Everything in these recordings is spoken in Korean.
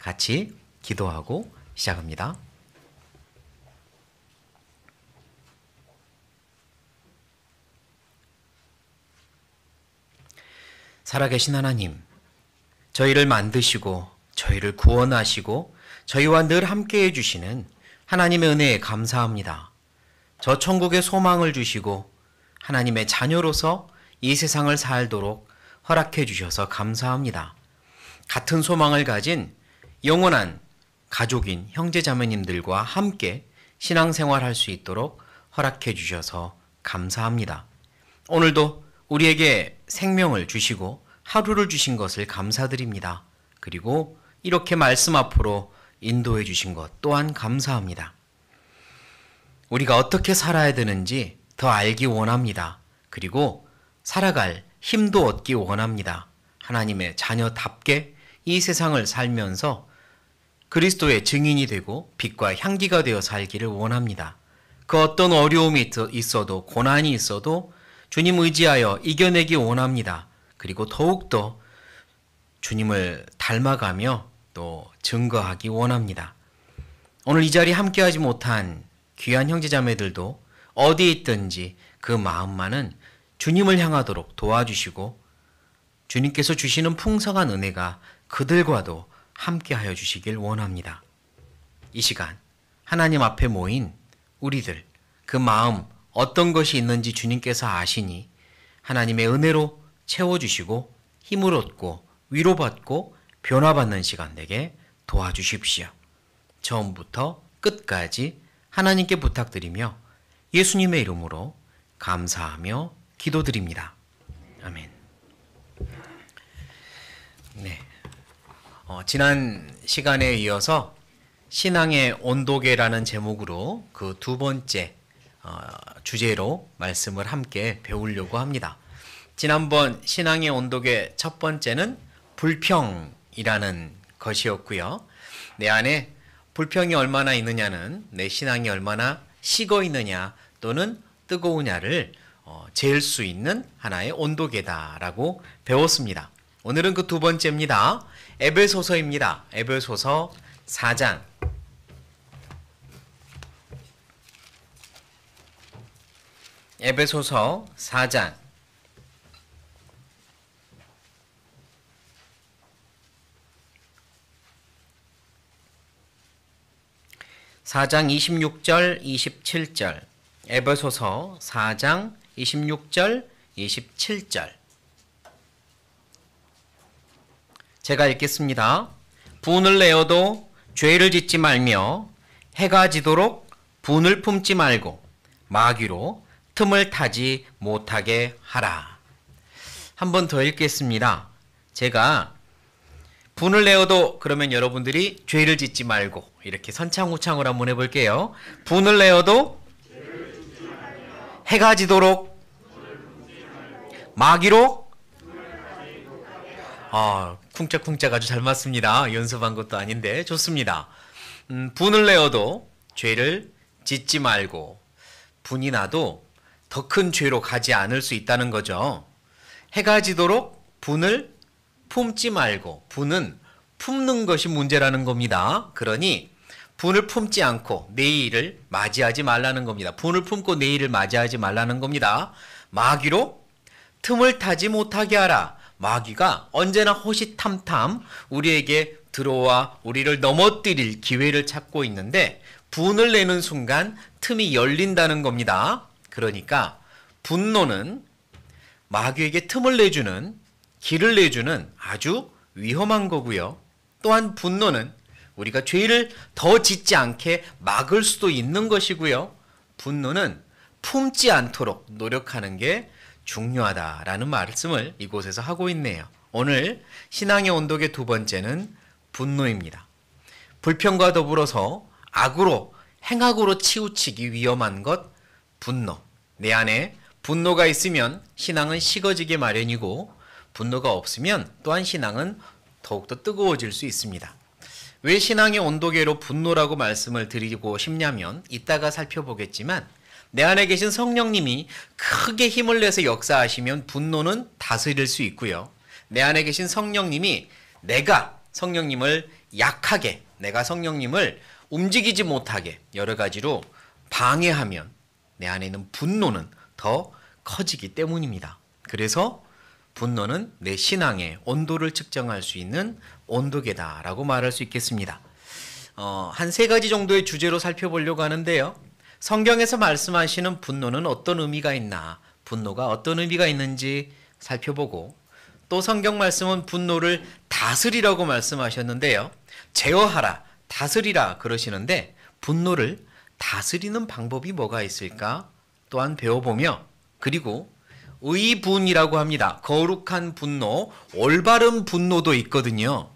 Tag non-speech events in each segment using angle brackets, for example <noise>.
같이 기도하고 시작합니다. 살아계신 하나님, 저희를 만드시고 저희를 구원하시고 저희와 늘 함께 해주시는 하나님의 은혜에 감사합니다. 저 천국의 소망을 주시고 하나님의 자녀로서 이 세상을 살도록 허락해 주셔서 감사합니다. 같은 소망을 가진 영원한 가족인 형제 자매님들과 함께 신앙생활 할수 있도록 허락해 주셔서 감사합니다. 오늘도 우리에게 생명을 주시고 하루를 주신 것을 감사드립니다. 그리고 이렇게 말씀 앞으로 인도해 주신 것 또한 감사합니다. 우리가 어떻게 살아야 되는지 더 알기 원합니다. 그리고 살아갈 힘도 얻기 원합니다. 하나님의 자녀답게 이 세상을 살면서 그리스도의 증인이 되고 빛과 향기가 되어 살기를 원합니다. 그 어떤 어려움이 있어도 고난이 있어도 주님 의지하여 이겨내기 원합니다. 그리고 더욱더 주님을 닮아가며 또 증거하기 원합니다. 오늘 이 자리 함께하지 못한 귀한 형제자매들도 어디 있든지 그 마음만은 주님을 향하도록 도와주시고 주님께서 주시는 풍성한 은혜가 그들과도 함께하여 주시길 원합니다. 이 시간 하나님 앞에 모인 우리들 그 마음 어떤 것이 있는지 주님께서 아시니 하나님의 은혜로 채워주시고 힘을 얻고 위로받고 변화받는 시간 되게 도와주십시오. 처음부터 끝까지 하나님께 부탁드리며 예수님의 이름으로 감사하며 기도드립니다. 아멘. 어, 지난 시간에 이어서 신앙의 온도계라는 제목으로 그 두 번째 어, 주제로 말씀을 함께 배우려고 합니다. 지난번 신앙의 온도계 첫 번째는 불평이라는 것이었고요. 내 안에 불평이 얼마나 있느냐는 내 신앙이 얼마나 식어 있느냐 또는 뜨거우냐를 어, 재을 수 있는 하나의 온도계다라고 배웠습니다. 오늘은 그 두 번째입니다. 에베소서입니다. 에베소서 4장. 에베소서 4장. 사장 26절 27절 에베소서 4장 26절 27절 제가 읽겠습니다. 분을 내어도 죄를 짓지 말며 해가 지도록 분을 품지 말고 마귀로 틈을 타지 못하게 하라. 한 번 더 읽겠습니다. 제가 분을 내어도 그러면 여러분들이 죄를 짓지 말고 이렇게 선창우창을 한번 해볼게요. 분을 내어도 해가 지도록 마귀로 아, 쿵짝쿵짝 아주 잘 맞습니다. 연습한 것도 아닌데 좋습니다. 음, 분을 내어도 죄를 짓지 말고 분이 나도 더 큰 죄로 가지 않을 수 있다는 거죠. 해가 지도록 분을 품지 말고 분은 품는 것이 문제라는 겁니다. 그러니 분을 품지 않고 내일을 맞이하지 말라는 겁니다. 분을 품고 내일을 맞이하지 말라는 겁니다. 마귀로 틈을 타지 못하게 하라. 마귀가 언제나 호시탐탐 우리에게 들어와 우리를 넘어뜨릴 기회를 찾고 있는데 분을 내는 순간 틈이 열린다는 겁니다. 그러니까 분노는 마귀에게 틈을 내주는 길을 내주는 아주 위험한 거고요. 또한 분노는 우리가 죄를 더 짓지 않게 막을 수도 있는 것이고요. 분노는 품지 않도록 노력하는 게 중요하다라는 말씀을 이곳에서 하고 있네요. 오늘 신앙의 온도계 두 번째는 분노입니다. 불평과 더불어서 악으로 행악으로 치우치기 위험한 것 분노. 내 안에 분노가 있으면 신앙은 식어지게 마련이고 분노가 없으면 또한 신앙은 더욱더 뜨거워질 수 있습니다. 왜 신앙의 온도계로 분노라고 말씀을 드리고 싶냐면 이따가 살펴보겠지만 내 안에 계신 성령님이 크게 힘을 내서 역사하시면 분노는 다스릴 수 있고요. 내 안에 계신 성령님이 내가 성령님을 약하게, 내가 성령님을 움직이지 못하게 여러 가지로 방해하면 내 안에 있는 분노는 더 커지기 때문입니다. 그래서 분노는 내 신앙의 온도를 측정할 수 있는 온도계다라고 말할 수 있겠습니다. 어, 한세 가지 정도의 주제로 살펴보려고 하는데요. 성경에서 말씀하시는 분노는 어떤 의미가 있나, 분노가 어떤 의미가 있는지 살펴보고 또 성경 말씀은 분노를 다스리라고 말씀하셨는데요. 제어하라, 다스리라 그러시는데 분노를 다스리는 방법이 뭐가 있을까 또한 배워보며 그리고 의분이라고 합니다. 거룩한 분노, 올바른 분노도 있거든요.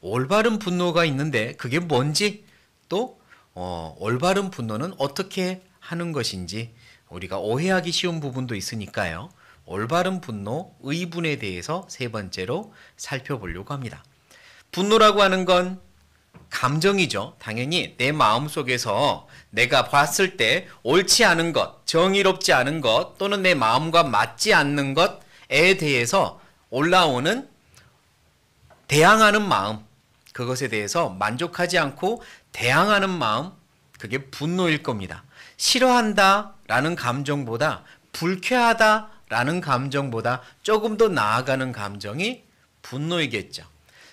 올바른 분노가 있는데 그게 뭔지 또 어, 올바른 분노는 어떻게 하는 것인지 우리가 오해하기 쉬운 부분도 있으니까요. 올바른 분노, 의분에 대해서 세 번째로 살펴보려고 합니다. 분노라고 하는 건 감정이죠. 당연히 내 마음 속에서 내가 봤을 때 옳지 않은 것, 정의롭지 않은 것, 또는 내 마음과 맞지 않는 것에 대해서 올라오는 대항하는 마음, 그것에 대해서 만족하지 않고 대항하는 마음, 그게 분노일 겁니다. 싫어한다 라는 감정보다 불쾌하다 라는 감정보다 조금 더 나아가는 감정이 분노이겠죠.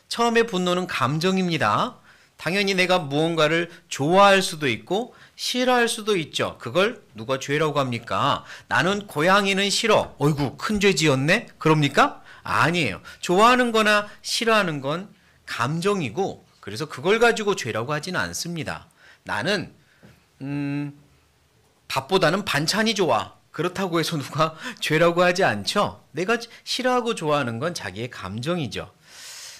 처음에 분노는 감정입니다. 당연히 내가 무언가를 좋아할 수도 있고 싫어할 수도 있죠. 그걸 누가 죄라고 합니까? 나는 고양이는 싫어. 어이구, 큰죄 지었네? 그럽니까? 아니에요. 좋아하는 거나 싫어하는 건 감정이고, 그래서 그걸 가지고 죄라고 하진 않습니다. 나는, 음, 밥보다는 반찬이 좋아. 그렇다고 해서 누가 <laughs> 죄라고 하지 않죠? 내가 싫어하고 좋아하는 건 자기의 감정이죠.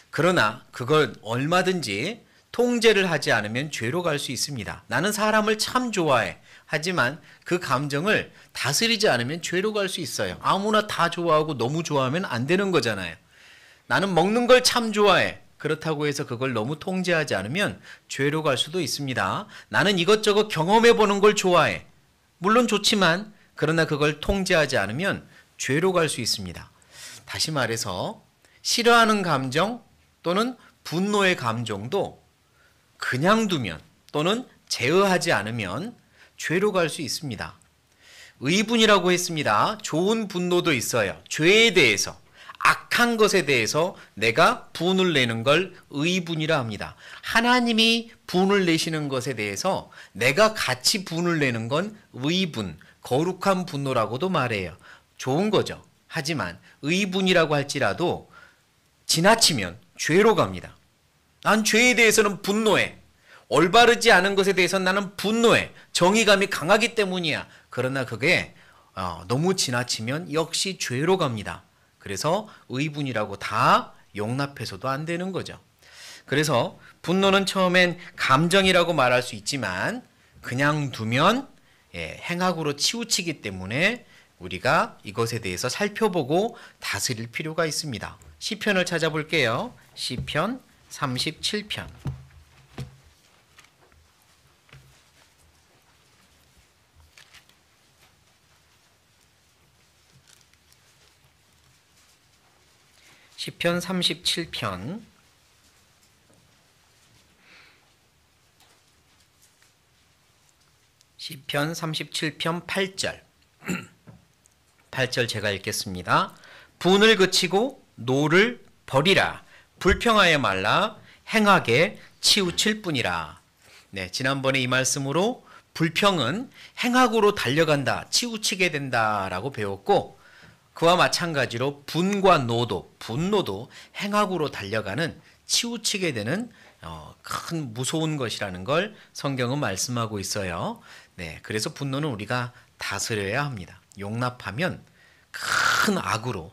그러나 그걸 얼마든지 통제를 하지 않으면 죄로 갈 수 있습니다. 나는 사람을 참 좋아해. 하지만 그 감정을 다스리지 않으면 죄로 갈 수 있어요. 아무나 다 좋아하고 너무 좋아하면 안 되는 거잖아요. 나는 먹는 걸 참 좋아해. 그렇다고 해서 그걸 너무 통제하지 않으면 죄로 갈 수도 있습니다. 나는 이것저것 경험해 보는 걸 좋아해. 물론 좋지만 그러나 그걸 통제하지 않으면 죄로 갈 수 있습니다. 다시 말해서 싫어하는 감정 또는 분노의 감정도 그냥 두면 또는 제어하지 않으면 죄로 갈 수 있습니다. 의분이라고 했습니다. 좋은 분노도 있어요. 죄에 대해서 악한 것에 대해서 내가 분을 내는 걸 의분이라 합니다. 하나님이 분을 내시는 것에 대해서 내가 같이 분을 내는 건 의분, 거룩한 분노라고도 말해요. 좋은 거죠. 하지만 의분이라고 할지라도 지나치면 죄로 갑니다. 난 죄에 대해서는 분노해. 올바르지 않은 것에 대해서 나는 분노해. 정의감이 강하기 때문이야. 그러나 그게 어, 너무 지나치면 역시 죄로 갑니다. 그래서 의분이라고 다 용납해서도 안 되는 거죠. 그래서 분노는 처음엔 감정이라고 말할 수 있지만 그냥 두면 예, 행악으로 치우치기 때문에 우리가 이것에 대해서 살펴보고 다스릴 필요가 있습니다. 시편을 찾아볼게요. 시편 37편 10편 37편 10편 37편 8절 8절 제가 읽겠습니다. 분을 그치고 노를 버리라 불평하여 말라 행하게 치우칠 뿐이라. 네, 지난번에 이 말씀으로 불평은 행악으로 달려간다, 치우치게 된다라고 배웠고 그와 마찬가지로 분과 노도, 분노도 행악으로 달려가는 치우치게 되는 어, 큰 무서운 것이라는 걸 성경은 말씀하고 있어요. 네, 그래서 분노는 우리가 다스려야 합니다. 용납하면 큰 악으로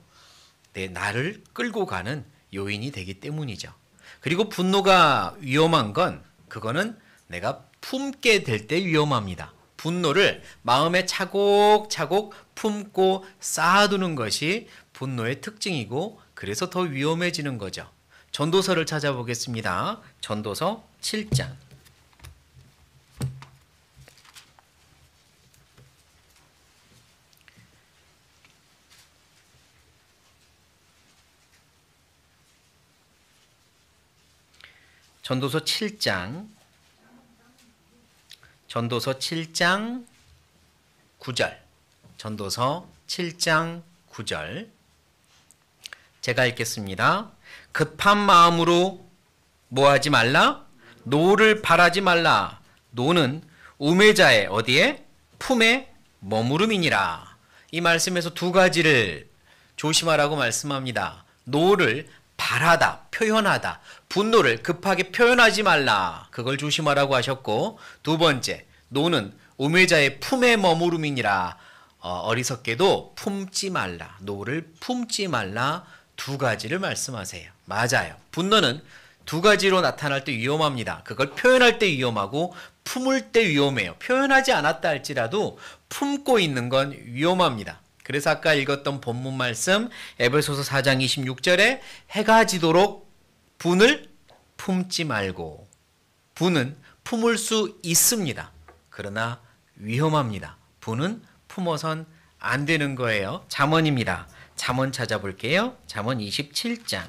내 나를 끌고 가는 요인이 되기 때문이죠. 그리고 분노가 위험한 건 그거는 내가 품게 될 때 위험합니다. 분노를 마음에 차곡차곡 품고 쌓아두는 것이 분노의 특징이고 그래서 더 위험해지는 거죠. 전도서를 찾아보겠습니다. 전도서 7장. 전도서 7장 전도서 7장 9절 전도서 7장 9절 제가 읽겠습니다. 급한 마음으로 뭐 하지 말라? 노를 바라지 말라. 노는 우매자의 어디에? 품에 머무름이니라. 이 말씀에서 두 가지를 조심하라고 말씀합니다. 노를 바라다, 표현하다, 분노를 급하게 표현하지 말라. 그걸 조심하라고 하셨고 두 번째 노는 우매자의 품에 머무름이니라. 어, 리석게도 품지 말라. 노를 품지 말라. 두 가지를 말씀하세요. 맞아요. 분노는 두 가지로 나타날 때 위험합니다. 그걸 표현할 때 위험하고 품을 때 위험해요. 표현하지 않았다 할지라도 품고 있는 건 위험합니다. 그래서 아까 읽었던 본문 말씀 에베소서 4장 26절에 해가 지도록 분을 품지 말고 분은 품을 수 있습니다. 그러나 위험합니다. 분은 품어선 안 되는 거예요. 잠언입니다. 잠언 찾아볼게요. 잠언 27장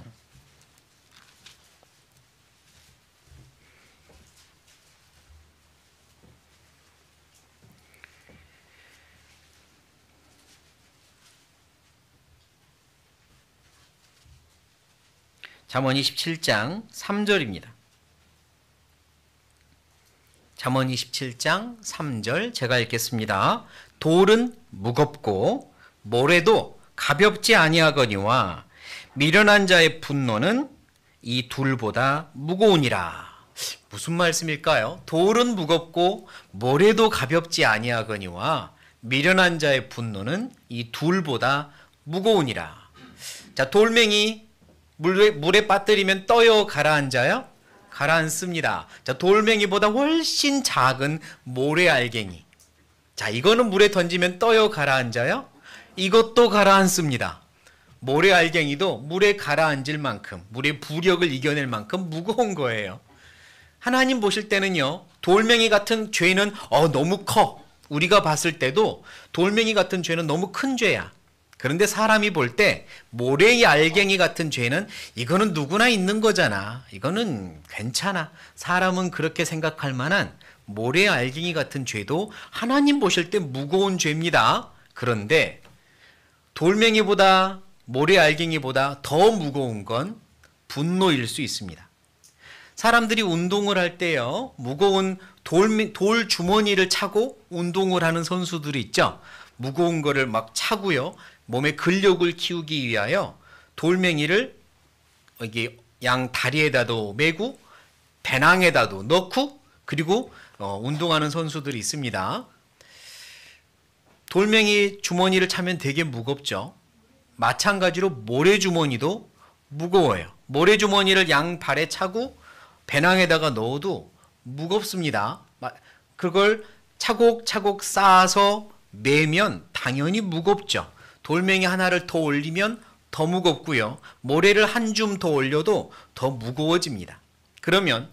잠언 27장 3절입니다. 잠언 27장 3절 제가 읽겠습니다. 돌은 무겁고 모래도 가볍지 아니하거니와 미련한 자의 분노는 이 둘보다 무거우니라. 무슨 말씀일까요? 돌은 무겁고 모래도 가볍지 아니하거니와 미련한 자의 분노는 이 둘보다 무거우니라. 자, 돌멩이 물에, 물에 빠뜨리면 떠요, 가라앉아요? 가라앉습니다. 자, 돌멩이보다 훨씬 작은 모래알갱이. 자, 이거는 물에 던지면 떠요, 가라앉아요? 이것도 가라앉습니다. 모래알갱이도 물에 가라앉을 만큼, 물의 부력을 이겨낼 만큼 무거운 거예요. 하나님 보실 때는요, 돌멩이 같은 죄는, 어, 너무 커. 우리가 봤을 때도 돌멩이 같은 죄는 너무 큰 죄야. 그런데 사람이 볼 때 모래의 알갱이 같은 죄는 이거는 누구나 있는 거잖아. 이거는 괜찮아. 사람은 그렇게 생각할 만한 모래의 알갱이 같은 죄도 하나님 보실 때 무거운 죄입니다. 그런데 돌멩이보다 모래 알갱이보다 더 무거운 건 분노일 수 있습니다. 사람들이 운동을 할 때요, 무거운 돌, 돌 주머니를 차고 운동을 하는 선수들이 있죠. 무거운 거를 막 차고요. 몸의 근력을 키우기 위하여 돌멩이를 여기 양 다리에다도 메고 배낭에다도 넣고 그리고 어, 운동하는 선수들이 있습니다. 돌멩이 주머니를 차면 되게 무겁죠. 마찬가지로 모래주머니도 무거워요. 모래주머니를 양 발에 차고 배낭에다가 넣어도 무겁습니다. 그걸 차곡차곡 쌓아서 매면 당연히 무겁죠. 돌멩이 하나를 더 올리면 더 무겁고요. 모래를 한 줌 더 올려도 더 무거워집니다. 그러면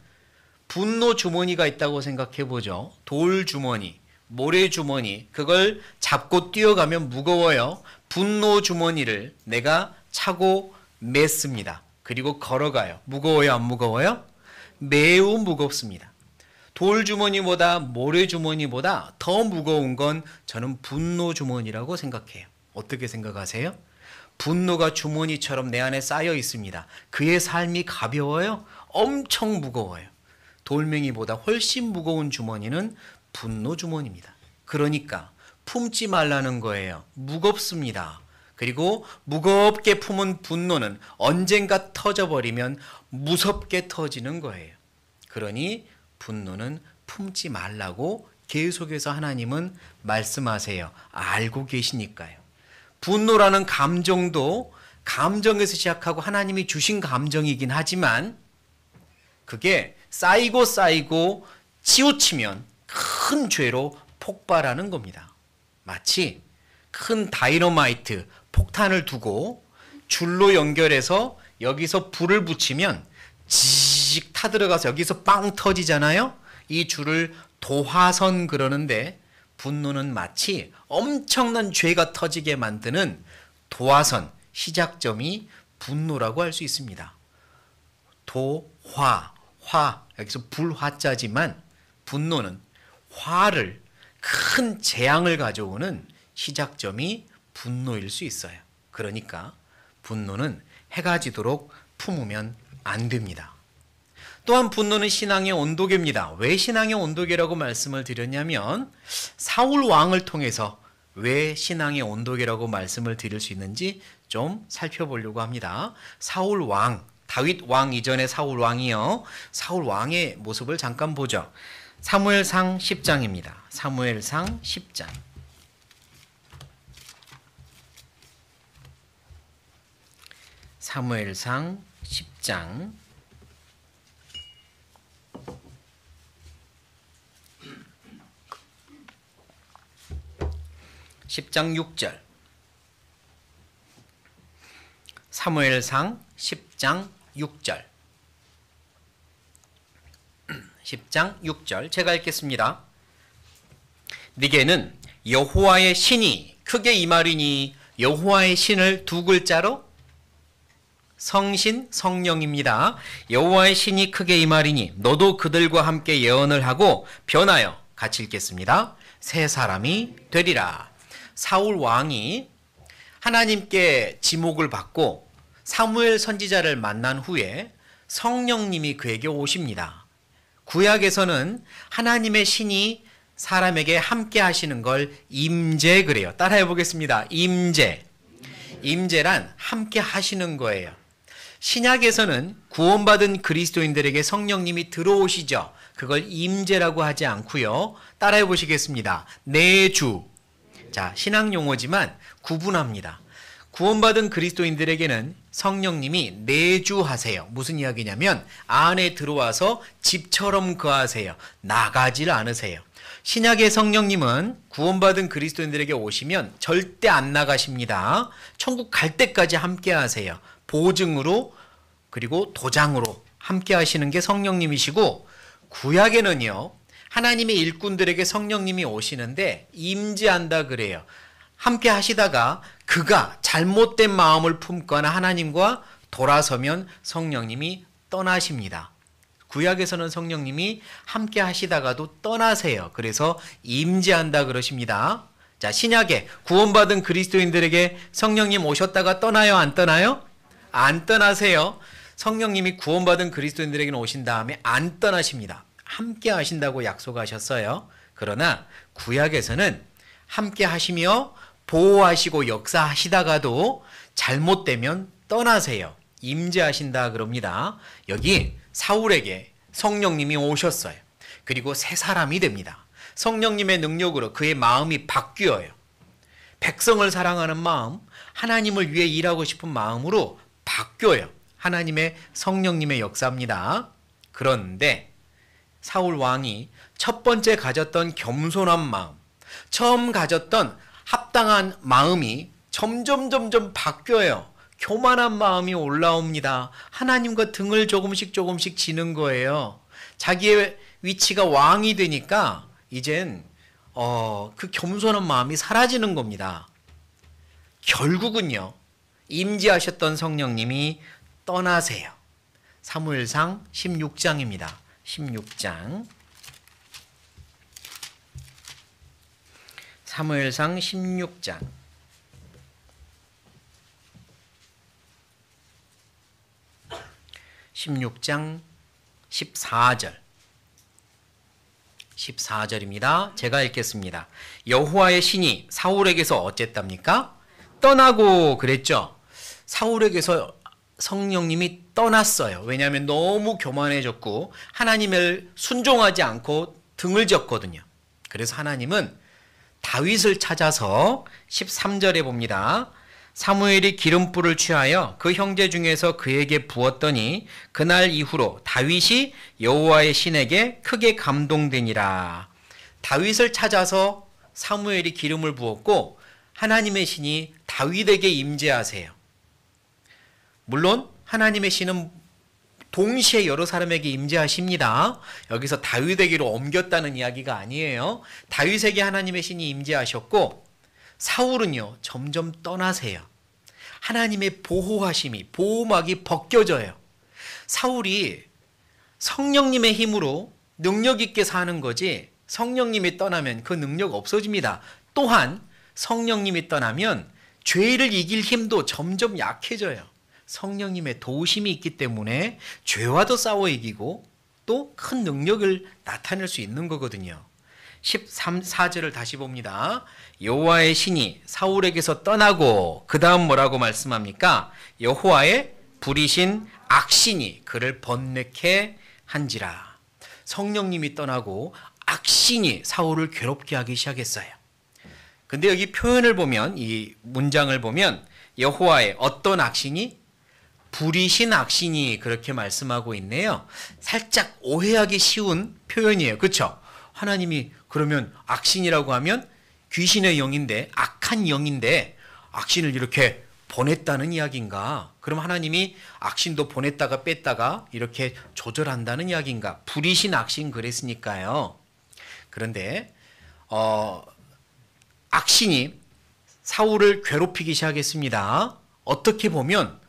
분노 주머니가 있다고 생각해 보죠. 돌 주머니, 모래 주머니, 그걸 잡고 뛰어가면 무거워요. 분노 주머니를 내가 차고 맸습니다. 그리고 걸어가요. 무거워요, 안 무거워요? 매우 무겁습니다. 돌 주머니보다 모래 주머니보다 더 무거운 건 저는 분노 주머니라고 생각해요. 어떻게 생각하세요? 분노가 주머니처럼 내 안에 쌓여 있습니다. 그의 삶이 가벼워요? 엄청 무거워요. 돌멩이보다 훨씬 무거운 주머니는 분노 주머니입니다. 그러니까 품지 말라는 거예요. 무겁습니다. 그리고 무겁게 품은 분노는 언젠가 터져버리면 무섭게 터지는 거예요. 그러니 분노는 품지 말라고 계속해서 하나님은 말씀하세요. 알고 계시니까요. 분노라는 감정도 감정에서 시작하고 하나님이 주신 감정이긴 하지만 그게 쌓이고 쌓이고 치우치면 큰 죄로 폭발하는 겁니다. 마치 큰 다이너마이트 폭탄을 두고 줄로 연결해서 여기서 불을 붙이면 지직 타들어가서 여기서 빵 터지잖아요. 이 줄을 도화선 그러는데 분노는 마치 엄청난 죄가 터지게 만드는 도화선 시작점이 분노라고 할 수 있습니다. 도화 화 여기서 불화자지만 분노는 화를 큰 재앙을 가져오는 시작점이 분노일 수 있어요. 그러니까 분노는 해가 지도록 품으면 안 됩니다. 또한 분노는 신앙의 온도계입니다. 왜 신앙의 온도계라고 말씀을 드렸냐면 사울 왕을 통해서 왜 신앙의 온도계라고 말씀을 드릴 수 있는지 좀 살펴보려고 합니다. 사울 왕, 다윗 왕 이전의 사울 왕이요. 사울 왕의 모습을 잠깐 보죠. 사무엘상 10장입니다. 사무엘상 10장. 사무엘상 10장 10장 6절 사무엘상 10장 6절 10장 6절 제가 읽겠습니다. 네게는 여호와의 신이 크게 이 말이니 여호와의 신을 두 글자로 성신 성령입니다. 여호와의 신이 크게 이 말이니 너도 그들과 함께 예언을 하고 변하여 같이 읽겠습니다. 새 사람이 되리라. 사울 왕이 하나님께 지목을 받고 사무엘 선지자를 만난 후에 성령님이 그에게 오십니다. 구약에서는 하나님의 신이 사람에게 함께 하시는 걸 임재 그래요. 따라해 보겠습니다. 임재. 임재란 함께 하시는 거예요. 신약에서는 구원받은 그리스도인들에게 성령님이 들어오시죠. 그걸 임재라고 하지 않고요. 따라해 보시겠습니다. 내 주. 자, 신앙 용어지만 구분합니다. 구원받은 그리스도인들에게는 성령님이 내주하세요. 무슨 이야기냐면 안에 들어와서 집처럼 거하세요. 나가질 않으세요. 신약의 성령님은 구원받은 그리스도인들에게 오시면 절대 안 나가십니다. 천국 갈 때까지 함께 하세요. 보증으로 그리고 도장으로 함께 하시는 게 성령님이시고 구약에는요. 하나님의 일꾼들에게 성령님이 오시는데 임재한다 그래요. 함께 하시다가 그가 잘못된 마음을 품거나 하나님과 돌아서면 성령님이 떠나십니다. 구약에서는 성령님이 함께 하시다가도 떠나세요. 그래서 임재한다 그러십니다. 자, 신약에 구원받은 그리스도인들에게 성령님 오셨다가 떠나요? 안 떠나요? 안 떠나세요. 성령님이 구원받은 그리스도인들에게는 오신 다음에 안 떠나십니다. 함께 하신다고 약속하셨어요. 그러나 구약에서는 함께 하시며 보호하시고 역사하시다가도 잘못되면 떠나세요. 임재하신다 그럽니다. 여기 사울에게 성령님이 오셨어요. 그리고 새 사람이 됩니다. 성령님의 능력으로 그의 마음이 바뀌어요. 백성을 사랑하는 마음, 하나님을 위해 일하고 싶은 마음으로 바뀌어요. 하나님의 성령님의 역사입니다. 그런데 사울 왕이 첫 번째 가졌던 겸손한 마음, 처음 가졌던 합당한 마음이 점점 점점 바뀌어요. 교만한 마음이 올라옵니다. 하나님과 등을 조금씩 조금씩 지는 거예요. 자기의 위치가 왕이 되니까 이젠 어, 그 겸손한 마음이 사라지는 겁니다. 결국은요. 임재하셨던 성령님이 떠나세요. 사무엘상 16장입니다. 16장 사무엘상 16장 16장 14절 14절입니다. 제가 읽겠습니다. 여호와의 신이 사울에게서 어쨌답니까? 떠나고 그랬죠. 사울에게서 성령님이 떠났어요. 왜냐하면 너무 교만해졌고 하나님을 순종하지 않고 등을 졌거든요. 그래서 하나님은 다윗을 찾아서 13절에 봅니다. 사무엘이 기름불을 취하여 그 형제 중에서 그에게 부었더니 그날 이후로 다윗이 여호와의 신에게 크게 감동되니라. 다윗을 찾아서 사무엘이 기름을 부었고 하나님의 신이 다윗에게 임재하세요. 물론 하나님의 신은 동시에 여러 사람에게 임재하십니다. 여기서 다윗에게로 옮겼다는 이야기가 아니에요. 다윗에게 하나님의 신이 임재하셨고 사울은요. 점점 떠나세요. 하나님의 보호하심이 보호막이 벗겨져요. 사울이 성령님의 힘으로 능력 있게 사는 거지 성령님이 떠나면 그 능력 없어집니다. 또한 성령님이 떠나면 죄를 이길 힘도 점점 약해져요. 성령님의 도우심이 있기 때문에 죄와도 싸워 이기고 또 큰 능력을 나타낼 수 있는 거거든요. 13, 4절을 다시 봅니다. 여호와의 신이 사울에게서 떠나고 그 다음 뭐라고 말씀합니까? 여호와의 부리신 악신이 그를 번뇌케 한지라. 성령님이 떠나고 악신이 사울을 괴롭게 하기 시작했어요. 근데 여기 표현을 보면 이 문장을 보면 여호와의 어떤 악신이 불이신 악신이 그렇게 말씀하고 있네요. 살짝 오해하기 쉬운 표현이에요. 그렇죠? 하나님이 그러면 악신이라고 하면 귀신의 영인데 악한 영인데 악신을 이렇게 보냈다는 이야기인가? 그럼 하나님이 악신도 보냈다가 뺐다가 이렇게 조절한다는 이야기인가? 불이신 악신 그랬으니까요. 그런데 어, 악신이 사울을 괴롭히기 시작했습니다. 어떻게 보면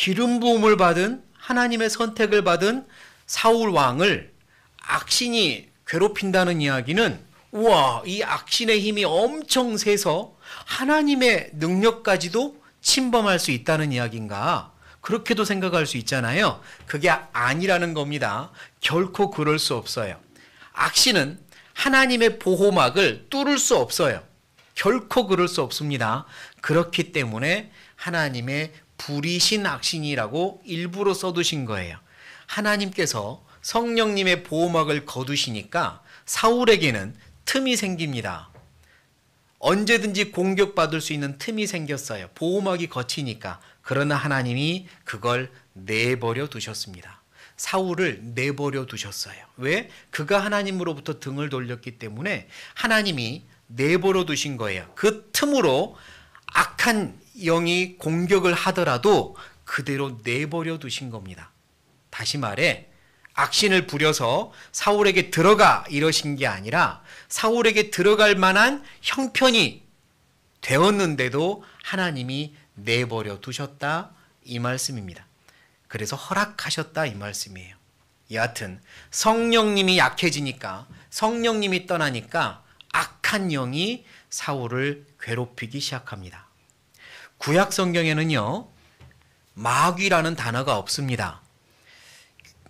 기름 부음을 받은 하나님의 선택을 받은 사울 왕을 악신이 괴롭힌다는 이야기는 우와 이 악신의 힘이 엄청 세서 하나님의 능력까지도 침범할 수 있다는 이야기인가 그렇게도 생각할 수 있잖아요. 그게 아니라는 겁니다. 결코 그럴 수 없어요. 악신은 하나님의 보호막을 뚫을 수 없어요. 결코 그럴 수 없습니다. 그렇기 때문에 하나님의 불이신 악신이라고 일부러 써두신 거예요. 하나님께서 성령님의 보호막을 거두시니까 사울에게는 틈이 생깁니다. 언제든지 공격받을 수 있는 틈이 생겼어요. 보호막이 거치니까. 그러나 하나님이 그걸 내버려 두셨습니다. 사울을 내버려 두셨어요. 왜? 그가 하나님으로부터 등을 돌렸기 때문에 하나님이 내버려 두신 거예요. 그 틈으로 악한 영이 공격을 하더라도 그대로 내버려 두신 겁니다. 다시 말해 악신을 부려서 사울에게 들어가 이러신 게 아니라 사울에게 들어갈 만한 형편이 되었는데도 하나님이 내버려 두셨다 이 말씀입니다. 그래서 허락하셨다 이 말씀이에요. 여하튼 성령님이 약해지니까 성령님이 떠나니까 악한 영이 사울을 괴롭히기 시작합니다. 구약 성경에는요, 마귀라는 단어가 없습니다.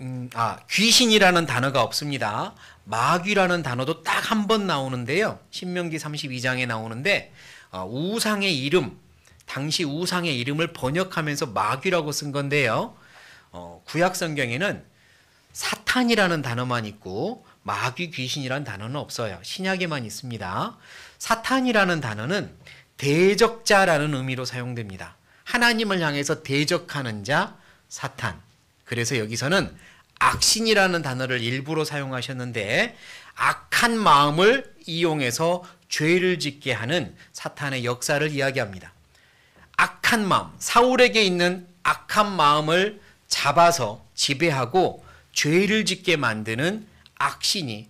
음, 아, 귀신이라는 단어가 없습니다. 마귀라는 단어도 딱 한 번 나오는데요. 신명기 32장에 나오는데, 어, 우상의 이름, 당시 우상의 이름을 번역하면서 마귀라고 쓴 건데요. 어, 구약 성경에는 사탄이라는 단어만 있고, 마귀 귀신이란 단어는 없어요. 신약에만 있습니다. 사탄이라는 단어는 대적자라는 의미로 사용됩니다. 하나님을 향해서 대적하는 자, 사탄. 그래서 여기서는 악신이라는 단어를 일부러 사용하셨는데 악한 마음을 이용해서 죄를 짓게 하는 사탄의 역사를 이야기합니다. 악한 마음, 사울에게 있는 악한 마음을 잡아서 지배하고 죄를 짓게 만드는 악신이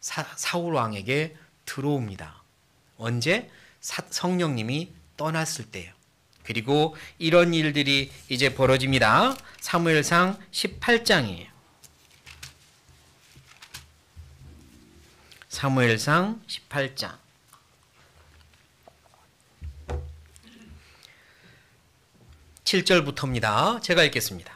사, 사울 왕에게 들어옵니다. 언제? 사, 성령님이 떠났을 때예요. 그리고 이런 일들이 이제 벌어집니다. 사무엘상 18장이에요. 사무엘상 18장. 칠절부터입니다 제가 읽겠습니다.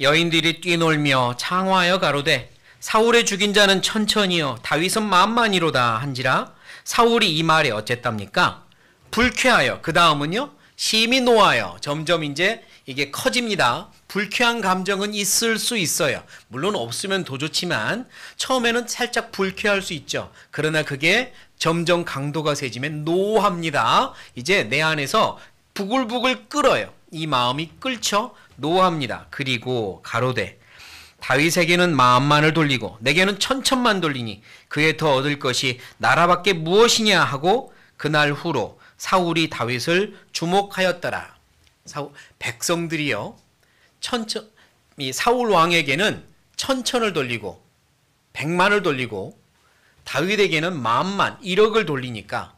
여인들이 뛰놀며 창화하여 가로되 사울의 죽인 자는 천천히요 다윗은 만만이로다 한지라 사울이 이 말에 어쨌답니까? 불쾌하여 그 다음은요 심히 노하여 점점 이제 이게 커집니다. 불쾌한 감정은 있을 수 있어요. 물론 없으면 더 좋지만 처음에는 살짝 불쾌할 수 있죠. 그러나 그게 점점 강도가 세지면 노합니다. 이제 내 안에서 부글부글 끓어요. 이 마음이 끓죠. 노합니다. 그리고 가로되 다윗에게는 마음만을 돌리고 내게는 천천만 돌리니 그에 더 얻을 것이 나라밖에 무엇이냐 하고 그날 후로 사울이 다윗을 주목하였더라. 사울, 백성들이요. 천천 이 사울 왕에게는 천천을 돌리고 백만을 돌리고 다윗에게는 마음만 1억을 돌리니까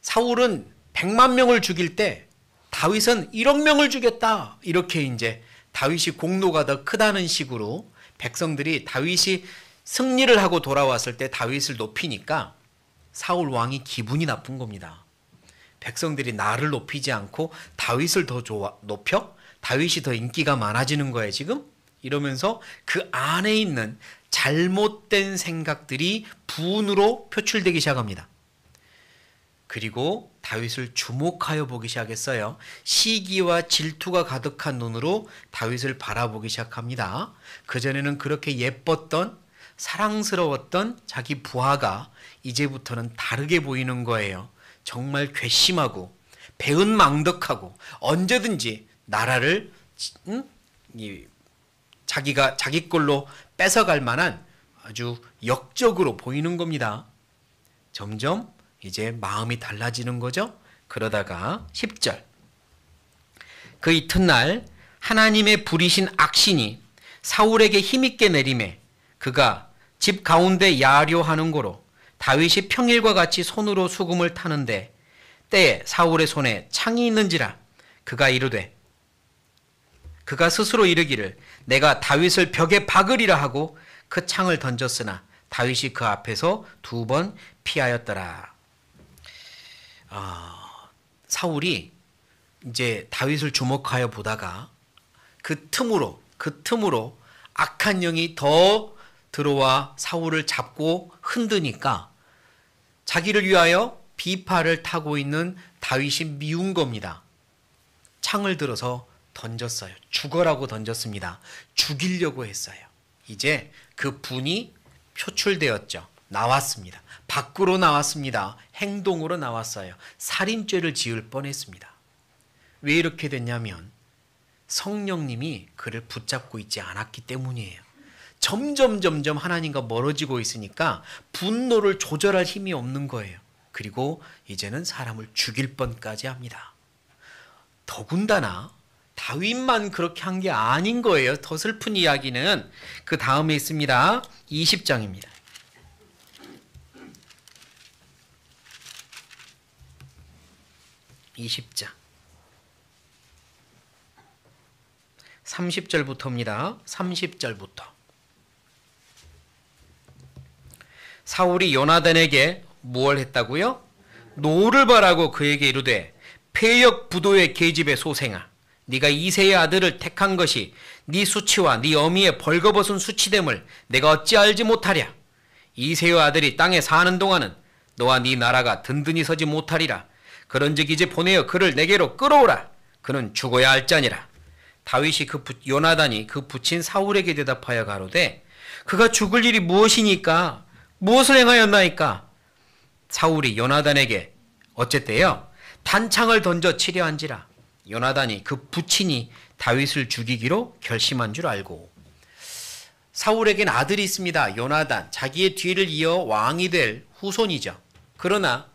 사울은 100만 명을 죽일 때 다윗은 1억 명을 죽였다. 이렇게 이제 다윗이 공로가 더 크다는 식으로 백성들이 다윗이 승리를 하고 돌아왔을 때 다윗을 높이니까 사울 왕이 기분이 나쁜 겁니다. 백성들이 나를 높이지 않고 다윗을 더 좋아, 높여 다윗이 더 인기가 많아지는 거예요, 지금? 이러면서 그 안에 있는 잘못된 생각들이 분으로 표출되기 시작합니다. 그리고 다윗을 주목하여 보기 시작했어요. 시기와 질투가 가득한 눈으로 다윗을 바라보기 시작합니다. 그전에는 그렇게 예뻤던 사랑스러웠던 자기 부하가 이제부터는 다르게 보이는 거예요. 정말 괘씸하고 배은망덕하고 언제든지 나라를 음? 자기가 자기 걸로 뺏어갈 만한 아주 역적으로 보이는 겁니다. 점점 이제 마음이 달라지는 거죠. 그러다가 10절. 그 이튿날 하나님의 부리신 악신이 사울에게 힘있게 내림에 그가 집 가운데 야료하는 고로 다윗이 평일과 같이 손으로 수금을 타는데 때에 사울의 손에 창이 있는지라 그가 이르되 그가 스스로 이르기를 내가 다윗을 벽에 박으리라 하고 그 창을 던졌으나 다윗이 그 앞에서 두 번 피하였더라. 아, 사울이 이제 다윗을 주목하여 보다가 그 틈으로 그 틈으로 악한 영이 더 들어와 사울을 잡고 흔드니까 자기를 위하여 비파를 타고 있는 다윗이 미운 겁니다. 창을 들어서 던졌어요. 죽어라고 던졌습니다. 죽이려고 했어요. 이제 그 분이 표출되었죠. 나왔습니다. 밖으로 나왔습니다. 행동으로 나왔어요. 살인죄를 지을 뻔했습니다. 왜 이렇게 됐냐면 성령님이 그를 붙잡고 있지 않았기 때문이에요. 점점 점점 하나님과 멀어지고 있으니까 분노를 조절할 힘이 없는 거예요. 그리고 이제는 사람을 죽일 뻔까지 합니다. 더군다나 다윗만 그렇게 한 게 아닌 거예요. 더 슬픈 이야기는 그 다음에 있습니다. 20장입니다. 20장 30절부터입니다. 30절부터 사울이 요나단에게 무얼 했다고요? 노를 바라고 그에게 이르되 폐역 부도의 계집의 소생아 네가 이세의 아들을 택한 것이 네 수치와 네 어미의 벌거벗은 수치됨을 내가 어찌 알지 못하랴 이세의 아들이 땅에 사는 동안은 너와 네 나라가 든든히 서지 못하리라 그런즉 이제 보내어 그를 내게로 끌어오라. 그는 죽어야 할자니라. 다윗이 그 부, 요나단이 그 부친 사울에게 대답하여 가로되 그가 죽을 일이 무엇이니까 무엇을 행하였나이까 사울이 요나단에게 어쨌대요 단창을 던져 치려한지라 요나단이 그 부친이 다윗을 죽이기로 결심한 줄 알고 사울에겐 아들이 있습니다. 요나단 자기의 뒤를 이어 왕이 될 후손이죠. 그러나